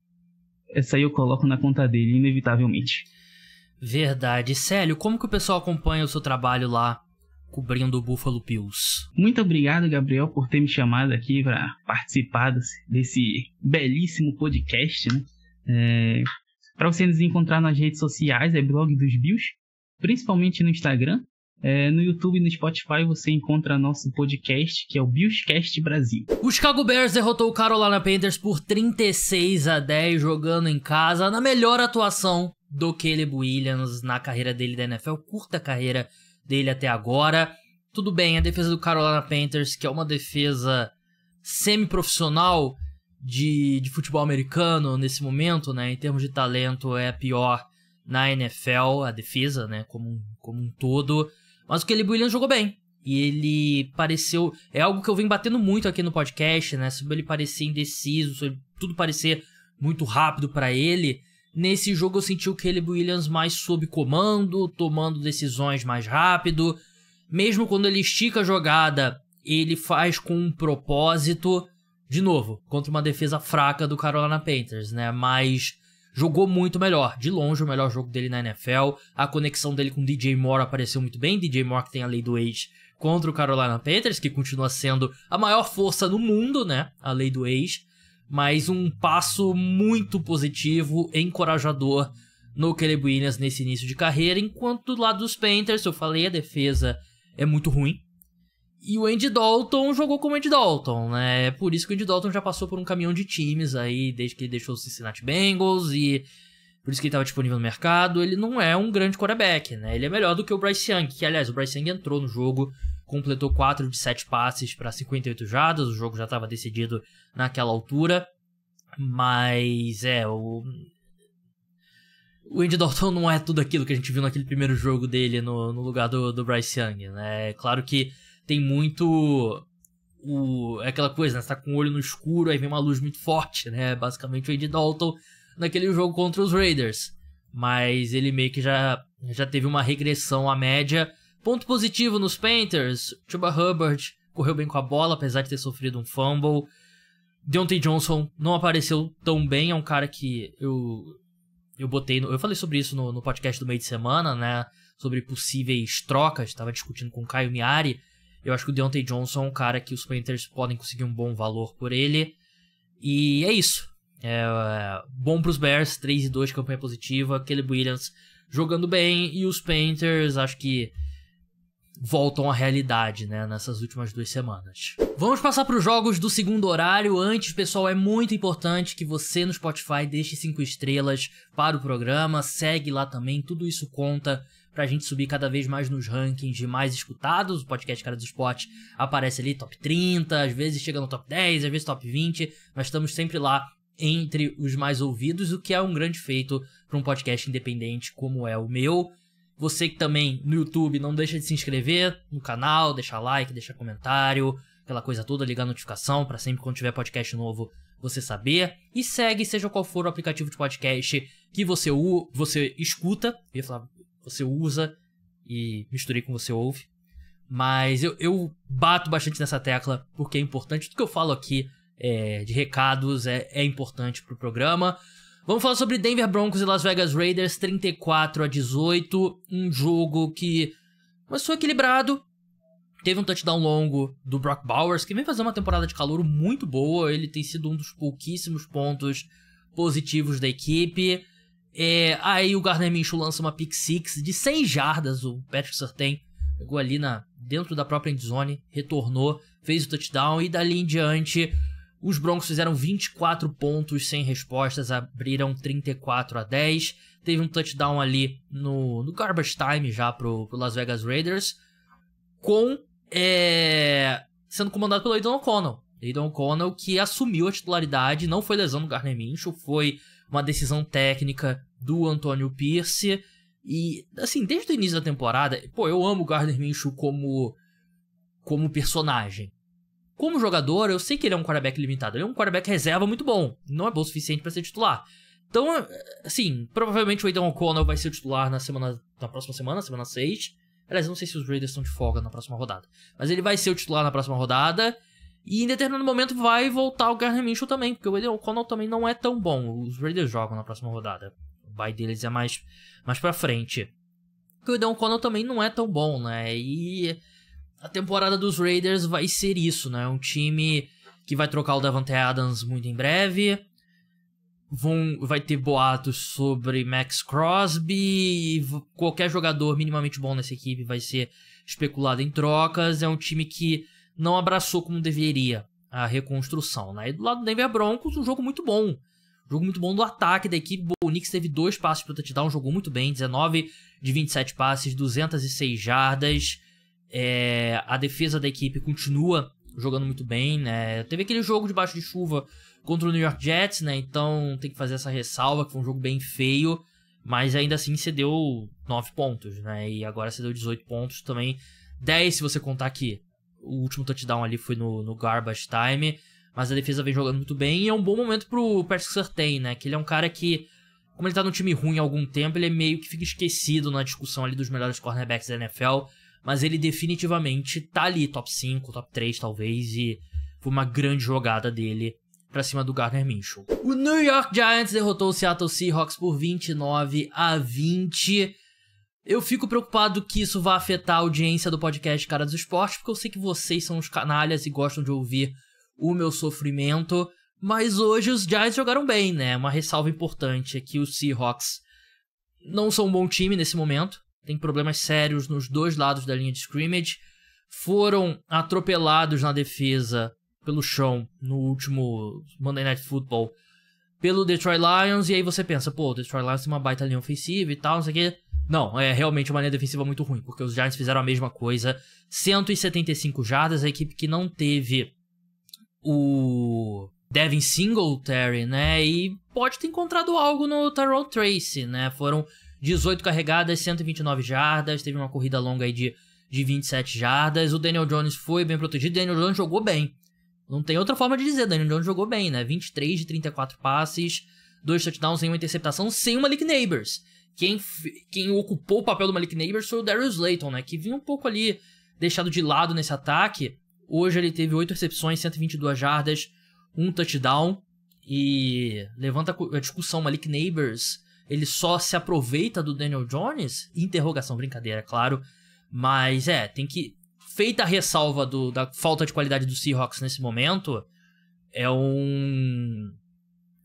essa aí eu coloco na conta dele, inevitavelmente. Verdade. Célio, como que o pessoal acompanha o seu trabalho lá, cobrindo o Buffalo Pills? Muito obrigado, Gabriel, por ter me chamado aqui para participar desse belíssimo podcast, né? É... Para você nos encontrar nas redes sociais, é blog dos Bills, principalmente no Instagram, é, no YouTube e no Spotify você encontra nosso podcast, que é o Billscast Brasil. O Chicago Bears derrotou o Carolina Panthers por 36 a 10 jogando em casa, na melhor atuação do Caleb Williams na carreira dele da NFL, curta carreira dele até agora. Tudo bem, a defesa do Carolina Panthers, que é uma defesa semi-profissional de, de futebol americano nesse momento, né, em termos de talento, é a pior na NFL, a defesa, né, como, como um todo. Mas o Caleb Williams jogou bem. E ele pareceu. É algo que eu venho batendo muito aqui no podcast, né? Sobre ele parecer indeciso, sobre tudo parecer muito rápido para ele. Nesse jogo eu senti o Caleb Williams mais sob comando, tomando decisões mais rápido. Mesmo quando ele estica a jogada, ele faz com um propósito. De novo, contra uma defesa fraca do Carolina Panthers, né? Mas jogou muito melhor. De longe, o melhor jogo dele na NFL. A conexão dele com DJ Moore apareceu muito bem. DJ Moore que tem a lei do ex contra o Carolina Panthers, que continua sendo a maior força no mundo, né? A lei do ex. Mas um passo muito positivo, encorajador no Caleb Williams nesse início de carreira. Enquanto do lado dos Panthers, eu falei, a defesa é muito ruim. E o Andy Dalton jogou como Andy Dalton, né? É por isso que o Andy Dalton já passou por um caminhão de times aí, desde que ele deixou o Cincinnati Bengals e por isso que ele estava disponível no mercado. Ele não é um grande quarterback, né? Ele é melhor do que o Bryce Young, que aliás, o Bryce Young entrou no jogo, completou 4 de 7 passes para 58 jardas, o jogo já estava decidido naquela altura. Mas é, o o Andy Dalton não é tudo aquilo que a gente viu naquele primeiro jogo dele no, no lugar do, do Bryce Young, né? É claro que tem muito o, é aquela coisa, né? Você tá com o olho no escuro, aí vem uma luz muito forte, né? Basicamente o Ed Dalton naquele jogo contra os Raiders. Mas ele meio que já, já teve uma regressão à média. Ponto positivo nos Panthers, Chuba Hubbard correu bem com a bola, apesar de ter sofrido um fumble. Deontay Johnson não apareceu tão bem, é um cara que eu eu botei, no, eu falei sobre isso no, no podcast do meio de semana, né? Sobre possíveis trocas, estava discutindo com o Caio Miari eu acho que o Deontay Johnson é um cara que os Panthers podem conseguir um bom valor por ele. E é isso. É, é bom pros Bears, 3 e 2 de campanha positiva. Caleb Williams jogando bem. E os Panthers, acho que voltam à realidade, né, nessas últimas duas semanas. Vamos passar para os jogos do segundo horário. Antes, pessoal, é muito importante que você no Spotify deixe cinco estrelas para o programa, segue lá também, tudo isso conta para a gente subir cada vez mais nos rankings de mais escutados. O podcast Cara do Esporte aparece ali top 30, às vezes chega no top 10, às vezes top 20, mas estamos sempre lá entre os mais ouvidos, o que é um grande feito para um podcast independente como é o meu. Você que também no YouTube não deixa de se inscrever no canal, deixar like, deixar comentário, aquela coisa toda, ligar a notificação para sempre quando tiver podcast novo você saber. E segue, seja qual for o aplicativo de podcast que você, você escuta. Eu ia falar, você usa e misturei com você ouve. Mas eu, eu bato bastante nessa tecla porque é importante. Tudo que eu falo aqui é, de recados é, é importante pro programa. Vamos falar sobre Denver Broncos e Las Vegas Raiders 34 a 18, um jogo que começou equilibrado. Teve um touchdown longo do Brock Bowers, que vem fazer uma temporada de calor muito boa. Ele tem sido um dos pouquíssimos pontos positivos da equipe. É, aí o Gardner Minshew lança uma pick six de 100 jardas. O Patrick Sertain pegou ali na, dentro da própria endzone, retornou, fez o touchdown e dali em diante os Broncos fizeram 24 pontos sem respostas, abriram 34 a 10. Teve um touchdown ali no, no garbage time já pro, pro Las Vegas Raiders, com é, sendo comandado pelo Aidan O'Connell. Aidan O'Connell que assumiu a titularidade, não foi lesão do Gardner Minshew, foi uma decisão técnica do Antônio Pierce. E, assim, desde o início da temporada, pô, eu amo o Gardner Minshew como, como personagem. Como jogador, eu sei que ele é um quarterback limitado. Ele é um quarterback reserva muito bom. Não é bom o suficiente para ser titular. Então, assim, provavelmente o Aidan O'Connell vai ser titular na semana na próxima semana, semana 6. Aliás, não sei se os Raiders estão de folga na próxima rodada. Mas ele vai ser o titular na próxima rodada. E em determinado momento vai voltar o Gardner Minshew também, porque o Aiden O'Connell também não é tão bom. Os Raiders jogam na próxima rodada. O bye deles é mais, mais pra frente. Porque o Aiden O'Connell também não é tão bom, né? E a temporada dos Raiders vai ser isso, né? Um time que vai trocar o Davante Adams muito em breve. Vão, vai ter boatos sobre Max Crosby. qualquer jogador minimamente bom nessa equipe vai ser especulado em trocas. É um time que não abraçou como deveria a reconstrução. Né? E do lado do Denver Broncos, um jogo muito bom. jogo muito bom do ataque da equipe. O Knicks teve dois passes para o touchdown, jogou muito bem, 19 de 27 passes, 206 jardas. É, a defesa da equipe continua jogando muito bem, né? Teve aquele jogo debaixo de chuva contra o New York Jets, né? Então tem que fazer essa ressalva, que foi um jogo bem feio, mas ainda assim cedeu 9 pontos, né? E agora cedeu 18 pontos também. 10 se você contar que o último touchdown ali foi no, no garbage time, mas a defesa vem jogando muito bem e é um bom momento pro Patrick Surtain, né? Que ele é um cara que, como ele tá num time ruim há algum tempo, ele é meio que fica esquecido na discussão ali dos melhores cornerbacks da NFL, mas ele definitivamente tá ali, top 5, top 3 talvez, e foi uma grande jogada dele para cima do Gardner Minshew. O New York Giants derrotou o Seattle Seahawks por 29 a 20. Eu fico preocupado que isso vá afetar a audiência do podcast Cara dos Esportes, porque eu sei que vocês são os canalhas e gostam de ouvir o meu sofrimento. Mas hoje os Giants jogaram bem, né? Uma ressalva importante é que os Seahawks não são um bom time nesse momento. Tem problemas sérios nos dois lados da linha de scrimmage. Foram atropelados na defesa pelo chão no último Monday Night Football pelo Detroit Lions. E aí você pensa, pô, o Detroit Lions tem uma baita linha ofensiva e tal, não sei o quê. Não, é realmente uma linha defensiva muito ruim, porque os Giants fizeram a mesma coisa. 175 jardas, a equipe que não teve o Devin Singletary, né? E pode ter encontrado algo no Tyrone Tracy, né? Foram 18 carregadas, 129 jardas, teve uma corrida longa aí de, de 27 jardas. O Daniel Jones foi bem protegido, Daniel Jones jogou bem. Não tem outra forma de dizer, Daniel Jones jogou bem, né? 23 de 34 passes, dois touchdowns em uma interceptação, sem uma Malik Neighbors quem, quem ocupou o papel do Malik Neighbors foi o Darius Layton, né? Que vinha um pouco ali deixado de lado nesse ataque. Hoje ele teve 8 recepções, 122 jardas, um touchdown. E levanta a discussão, Malik Neighbors, ele só se aproveita do Daniel Jones? Interrogação, brincadeira, é claro. Mas é, tem que... Feita a ressalva do, da falta de qualidade do Seahawks nesse momento, é um...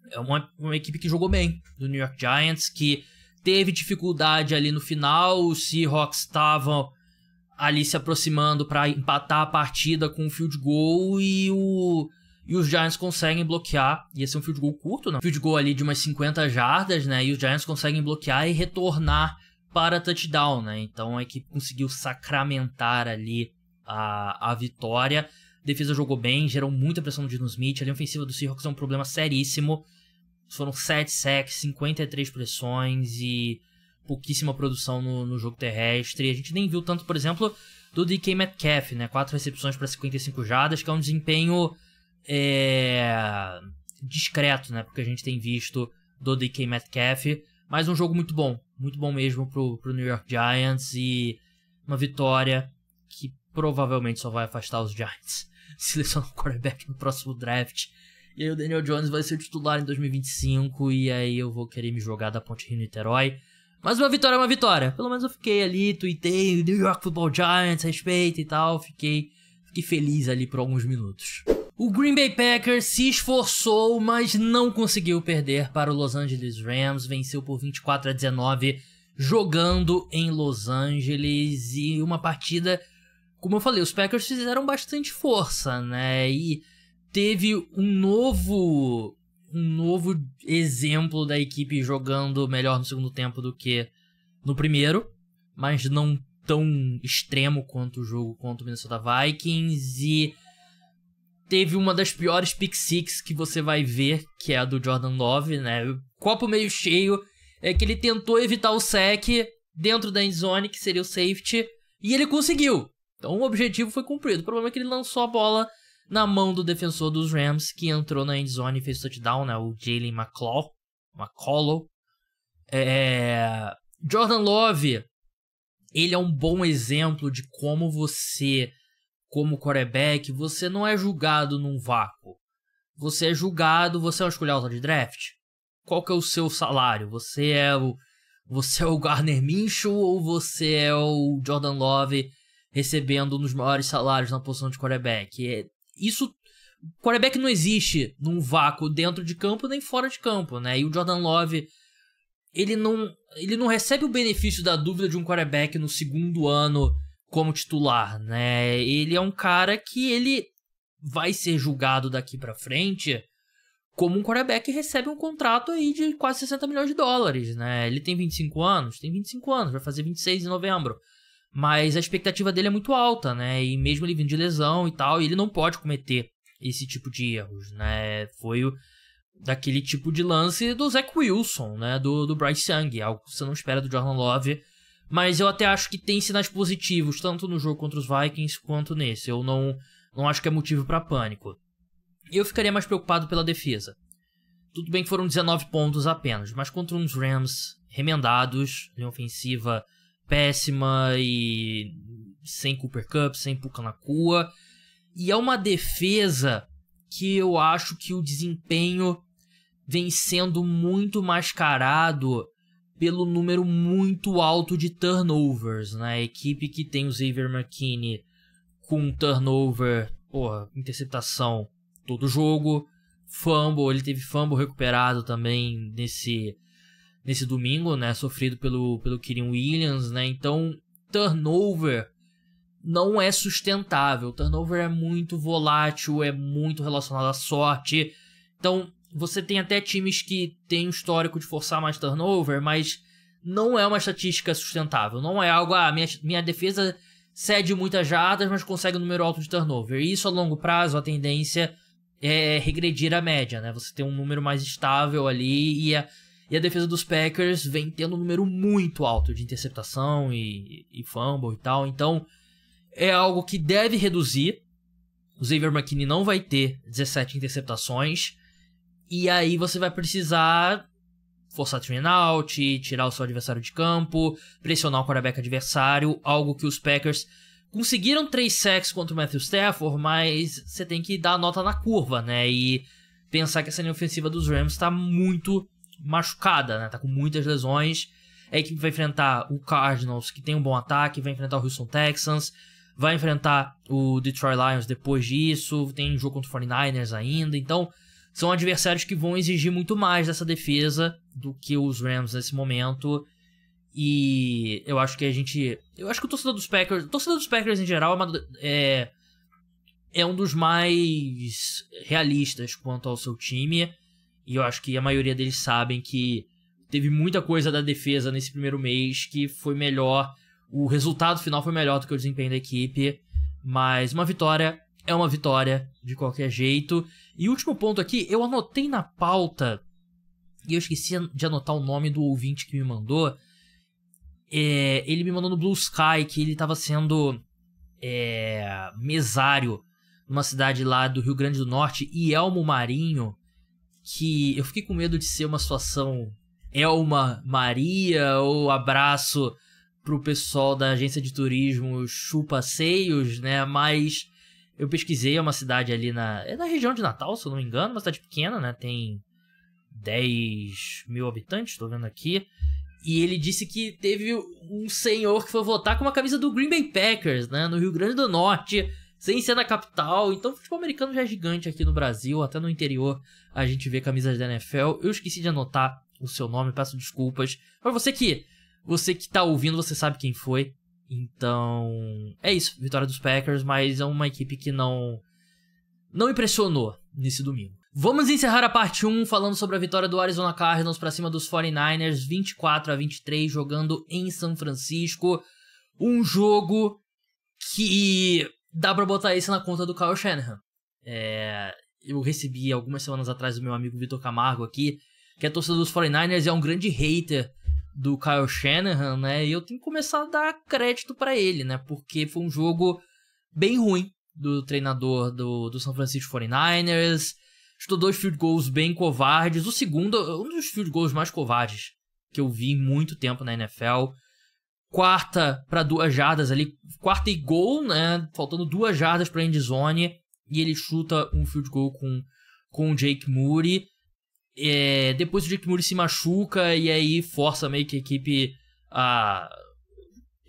É uma, uma equipe que jogou bem, do New York Giants, que teve dificuldade ali no final, os Seahawks estavam ali se aproximando para empatar a partida com um field goal e o e os Giants conseguem bloquear. Ia ser é um field goal curto, né? Field goal ali de umas 50 jardas, né? E os Giants conseguem bloquear e retornar para touchdown, né? Então a equipe conseguiu sacramentar ali a, a vitória. A defesa jogou bem, gerou muita pressão no Dino Smith. A linha ofensiva do Seahawks é um problema seríssimo. Foram 7 sacks, 53 pressões e pouquíssima produção no, no jogo terrestre. A gente nem viu tanto, por exemplo, do DK Metcalf, né? 4 recepções para 55 jardas, que é um desempenho é, discreto, né? Porque a gente tem visto do DK Metcalf. Mas um jogo muito bom, muito bom mesmo pro, pro New York Giants e uma vitória que provavelmente só vai afastar os Giants. [laughs] Selecionar um quarterback no próximo draft e aí o Daniel Jones vai ser o titular em 2025 e aí eu vou querer me jogar da Ponte Rio-Niterói. Mas uma vitória é uma vitória. Pelo menos eu fiquei ali, tuitei, New York Football Giants, respeita e tal. Fiquei, fiquei feliz ali por alguns minutos. O Green Bay Packers se esforçou, mas não conseguiu perder para o Los Angeles Rams. Venceu por 24 a 19, jogando em Los Angeles. E uma partida, como eu falei, os Packers fizeram bastante força, né? E teve um novo um novo exemplo da equipe jogando melhor no segundo tempo do que no primeiro, mas não tão extremo quanto o jogo contra o Minnesota Vikings e teve uma das piores pick six que você vai ver, que é a do Jordan Love, né? Copo meio cheio, é que ele tentou evitar o sec dentro da endzone, que seria o safety, e ele conseguiu. Então o objetivo foi cumprido. O problema é que ele lançou a bola na mão do defensor dos Rams, que entrou na endzone e fez touchdown, né? O Jalen McClaw, McCollow. É... Jordan Love, ele é um bom exemplo de como você, como quarterback, você não é julgado num vácuo. Você é julgado, você é uma escolha alta de draft. Qual que é o seu salário? Você é o, você é o Garner Minshew ou você é o Jordan Love recebendo um dos maiores salários na posição de quarterback? É, isso. Quarterback não existe num vácuo dentro de campo nem fora de campo, né? E o Jordan Love, ele não, ele não recebe o benefício da dúvida de um quarterback no segundo ano como titular, né? Ele é um cara que ele vai ser julgado daqui para frente como um quarterback recebe um contrato aí de quase 60 milhões de dólares, né? Ele tem 25 anos, tem 25 anos, vai fazer 26 em novembro. Mas a expectativa dele é muito alta, né? E mesmo ele vindo de lesão e tal, ele não pode cometer esse tipo de erros, né? Foi o, daquele tipo de lance do Zach Wilson, né? Do, do Bryce Young, é algo que você não espera do Jordan Love. Mas eu até acho que tem sinais positivos, tanto no jogo contra os Vikings quanto nesse. Eu não, não acho que é motivo para pânico. Eu ficaria mais preocupado pela defesa. Tudo bem que foram 19 pontos apenas, mas contra uns Rams remendados, em ofensiva péssima e sem Cooper Cup, sem cua. E é uma defesa que eu acho que o desempenho vem sendo muito mascarado pelo número muito alto de turnovers. Na né? equipe que tem o Xavier McKinney com turnover, porra, interceptação todo jogo, fumble, ele teve fumble recuperado também nesse nesse domingo, né? Sofrido pelo, pelo Kyrian Williams, né? Então, turnover não é sustentável. Turnover é muito volátil, é muito relacionado à sorte. Então, você tem até times que têm um histórico de forçar mais turnover, mas não é uma estatística sustentável. Não é algo, ah, minha, minha defesa cede muitas jardas, mas consegue um número alto de turnover. Isso a longo prazo, a tendência é regredir a média, né? Você tem um número mais estável ali e a, e a defesa dos Packers vem tendo um número muito alto de interceptação e, e fumble e tal. Então, é algo que deve reduzir. O Xavier McKinney não vai ter 17 interceptações. E aí você vai precisar forçar three out, tirar o seu adversário de campo, pressionar o quarterback adversário, algo que os Packers conseguiram 3 sacks contra o Matthew Stafford, mas você tem que dar nota na curva, né? E pensar que essa linha ofensiva dos Rams está muito machucada, né? Tá com muitas lesões. A equipe vai enfrentar o Cardinals, que tem um bom ataque, vai enfrentar o Houston Texans, vai enfrentar o Detroit Lions depois disso, tem um jogo contra o 49ers ainda. Então, são adversários que vão exigir muito mais dessa defesa do que os Rams nesse momento. E eu acho que a gente. Eu acho que o torcedor dos Packers. O torcedor dos Packers em geral é, uma, é, é um dos mais realistas quanto ao seu time. E eu acho que a maioria deles sabem que teve muita coisa da defesa nesse primeiro mês que foi melhor. O resultado final foi melhor do que o desempenho da equipe. Mas uma vitória é uma vitória, de qualquer jeito. E último ponto aqui, eu anotei na pauta, e eu esqueci de anotar o nome do ouvinte que me mandou. É, ele me mandou no Blue Sky que ele estava sendo é, mesário numa cidade lá do Rio Grande do Norte, e Elmo Marinho, que eu fiquei com medo de ser uma situação Elma Maria ou abraço pro pessoal da agência de turismo chupa seios, né? Mas eu pesquisei, é uma cidade ali na. É na região de Natal, se eu não me engano, uma cidade pequena, né? Tem 10 mil habitantes, estou vendo aqui. E ele disse que teve um senhor que foi votar com uma camisa do Green Bay Packers, né? No Rio Grande do Norte sem ser na capital. Então, o futebol americano já é gigante aqui no Brasil, até no interior a gente vê camisas da NFL. Eu esqueci de anotar o seu nome, peço desculpas. Mas você que você que tá ouvindo, você sabe quem foi. Então, é isso, vitória dos Packers, mas é uma equipe que não não impressionou nesse domingo. Vamos encerrar a parte 1 falando sobre a vitória do Arizona Cardinals para cima dos 49ers, 24 a 23, jogando em São Francisco. Um jogo que dá para botar isso na conta do Kyle Shanahan. É, eu recebi algumas semanas atrás do meu amigo Vitor Camargo aqui, que é torcedor dos 49ers e é um grande hater do Kyle Shanahan, né? E eu tenho que começar a dar crédito para ele, né? Porque foi um jogo bem ruim do treinador do, do São Francisco 49ers. Estou dois field goals bem covardes. O segundo, um dos field goals mais covardes que eu vi em muito tempo na NFL quarta para duas jardas ali, quarta e gol, né? Faltando duas jardas para end zone e ele chuta um field goal com com o Jake Moody. É, depois o Jake Moody se machuca e aí força meio que a equipe a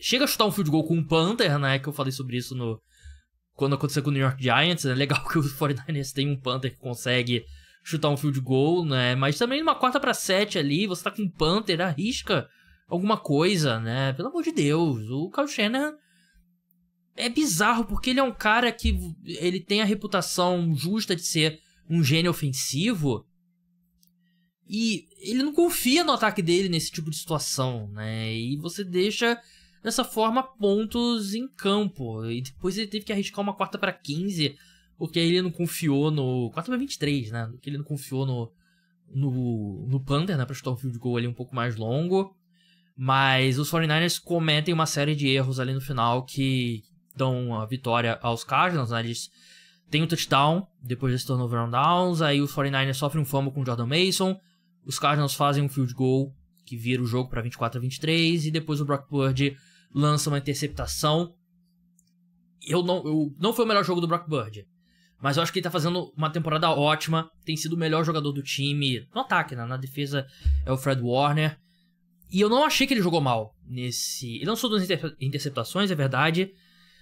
chega a chutar um field goal com o Panther, né? Que eu falei sobre isso no quando aconteceu com o New York Giants, é né? legal que o 49ers [laughs] tem um Panther que consegue chutar um field goal, né? Mas também numa quarta para sete ali, você tá com um Panther, arrisca alguma coisa, né? Pelo amor de Deus, o Kyle Shanahan é bizarro porque ele é um cara que ele tem a reputação justa de ser um gênio ofensivo e ele não confia no ataque dele nesse tipo de situação, né? E você deixa dessa forma pontos em campo. E depois ele teve que arriscar uma quarta para 15, porque ele não confiou no quarta para 23, né? Porque ele não confiou no no no né, para chutar um field goal ali um pouco mais longo. Mas os 49ers cometem uma série de erros ali no final que dão a vitória aos Cardinals, né? Eles têm um touchdown, depois eles o round downs, aí os 49ers sofrem um fumble com o Jordan Mason, os Cardinals fazem um field goal que vira o jogo para 24 a 23 e depois o Brock Purdy lança uma interceptação. Eu não, eu, não foi o melhor jogo do Brock Purdy, mas eu acho que ele tá fazendo uma temporada ótima, tem sido o melhor jogador do time, no ataque, né? na defesa é o Fred Warner. E eu não achei que ele jogou mal nesse. Ele lançou duas interceptações, é verdade.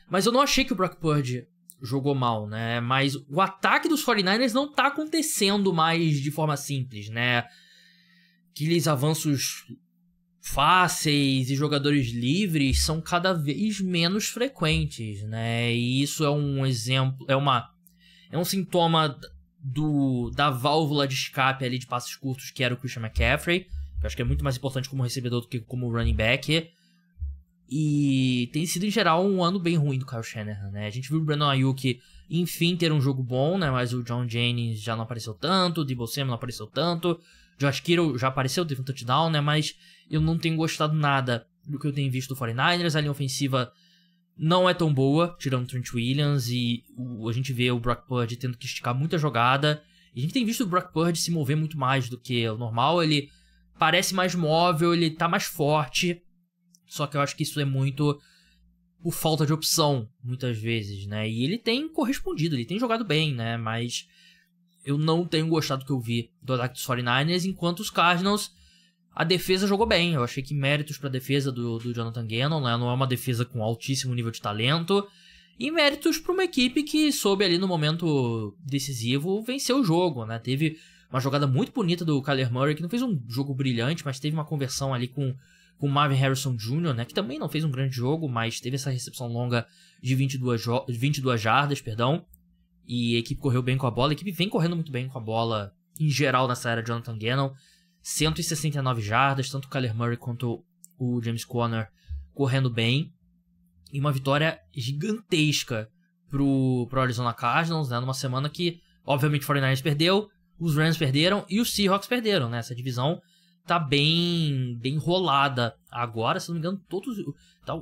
Mas eu não achei que o Brock Purdy jogou mal, né? Mas o ataque dos 49ers não tá acontecendo mais de forma simples, né? Aqueles avanços fáceis e jogadores livres são cada vez menos frequentes, né? E isso é um exemplo, é uma é um sintoma do da válvula de escape ali de passos curtos que era o Christian McCaffrey. Eu acho que é muito mais importante como recebedor do que como running back. E tem sido, em geral, um ano bem ruim do Kyle Shanahan, né? A gente viu o Brandon Ayuk, enfim, ter um jogo bom, né? Mas o John Jennings já não apareceu tanto, o Debo Samuel não apareceu tanto, Josh Kittle já apareceu, teve um touchdown, né? Mas eu não tenho gostado nada do que eu tenho visto do 49ers. A linha ofensiva não é tão boa, tirando o Trent Williams, e a gente vê o Brock Purdy tendo que esticar muita jogada. E a gente tem visto o Brock Purdy se mover muito mais do que o normal, ele parece mais móvel, ele tá mais forte. Só que eu acho que isso é muito por falta de opção, muitas vezes, né? E ele tem correspondido, ele tem jogado bem, né? Mas eu não tenho gostado do que eu vi do ataque dos 49ers, enquanto os Cardinals, a defesa jogou bem. Eu achei que méritos para a defesa do, do Jonathan Gannon, né? Não é uma defesa com altíssimo nível de talento. E méritos para uma equipe que soube ali no momento decisivo vencer o jogo, né? Teve uma jogada muito bonita do Kyler Murray, que não fez um jogo brilhante, mas teve uma conversão ali com com Marvin Harrison Jr., né, que também não fez um grande jogo, mas teve essa recepção longa de 22, 22 jardas, perdão, e a equipe correu bem com a bola. A equipe vem correndo muito bem com a bola em geral nessa era Jonathan Gannon. 169 jardas, tanto o Kyler Murray quanto o James Conner correndo bem. E uma vitória gigantesca pro, pro Arizona Cardinals, né? Numa semana que, obviamente, o 49ers perdeu os Rams perderam e os Seahawks perderam, né? Essa divisão tá bem bem rolada agora, se não me engano, todos tá,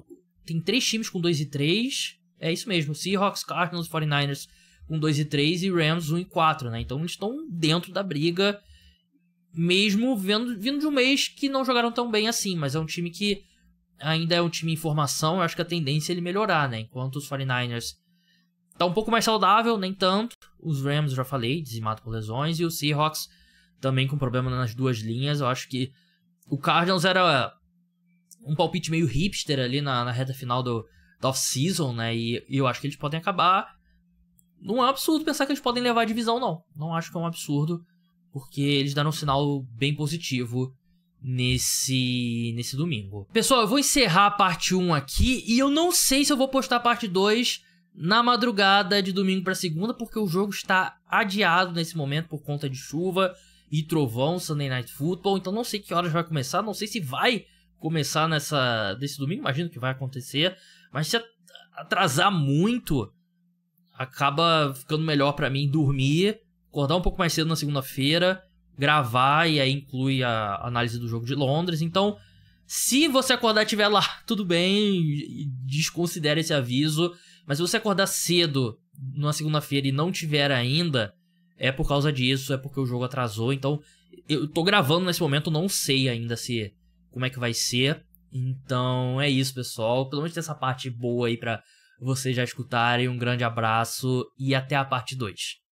tem três times com 2 e 3. É isso mesmo, Seahawks, Cardinals, 49ers com 2 e 3 e Rams 1 um e 4, né? Então eles estão dentro da briga mesmo vendo, vindo de um mês que não jogaram tão bem assim, mas é um time que ainda é um time em formação, eu acho que a tendência é ele melhorar, né? Enquanto os 49ers tá um pouco mais saudável, nem tanto. Os Rams, já falei, dizimado por lesões. E o Seahawks também com problema nas duas linhas. Eu acho que o Cardinals era um palpite meio hipster ali na, na reta final do, da off-season, né? E, e, eu acho que eles podem acabar. Não é um absurdo pensar que eles podem levar a divisão, não. Não acho que é um absurdo, porque eles deram um sinal bem positivo nesse nesse domingo. Pessoal, eu vou encerrar a parte 1 aqui e eu não sei se eu vou postar a parte 2 na madrugada de domingo para segunda, porque o jogo está adiado nesse momento por conta de chuva e trovão, Sunday Night Football. Então não sei que horas vai começar, não sei se vai começar nessa desse domingo, imagino que vai acontecer, mas se atrasar muito, acaba ficando melhor para mim dormir, acordar um pouco mais cedo na segunda-feira, gravar e aí inclui a análise do jogo de Londres. Então, se você acordar e estiver lá, [laughs] tudo bem, desconsidere esse aviso. Mas se você acordar cedo numa segunda-feira e não tiver ainda, é por causa disso, é porque o jogo atrasou. Então, eu tô gravando nesse momento, não sei ainda se como é que vai ser. Então, é isso, pessoal. Pelo menos tem essa parte boa aí pra vocês já escutarem. Um grande abraço e até a parte 2.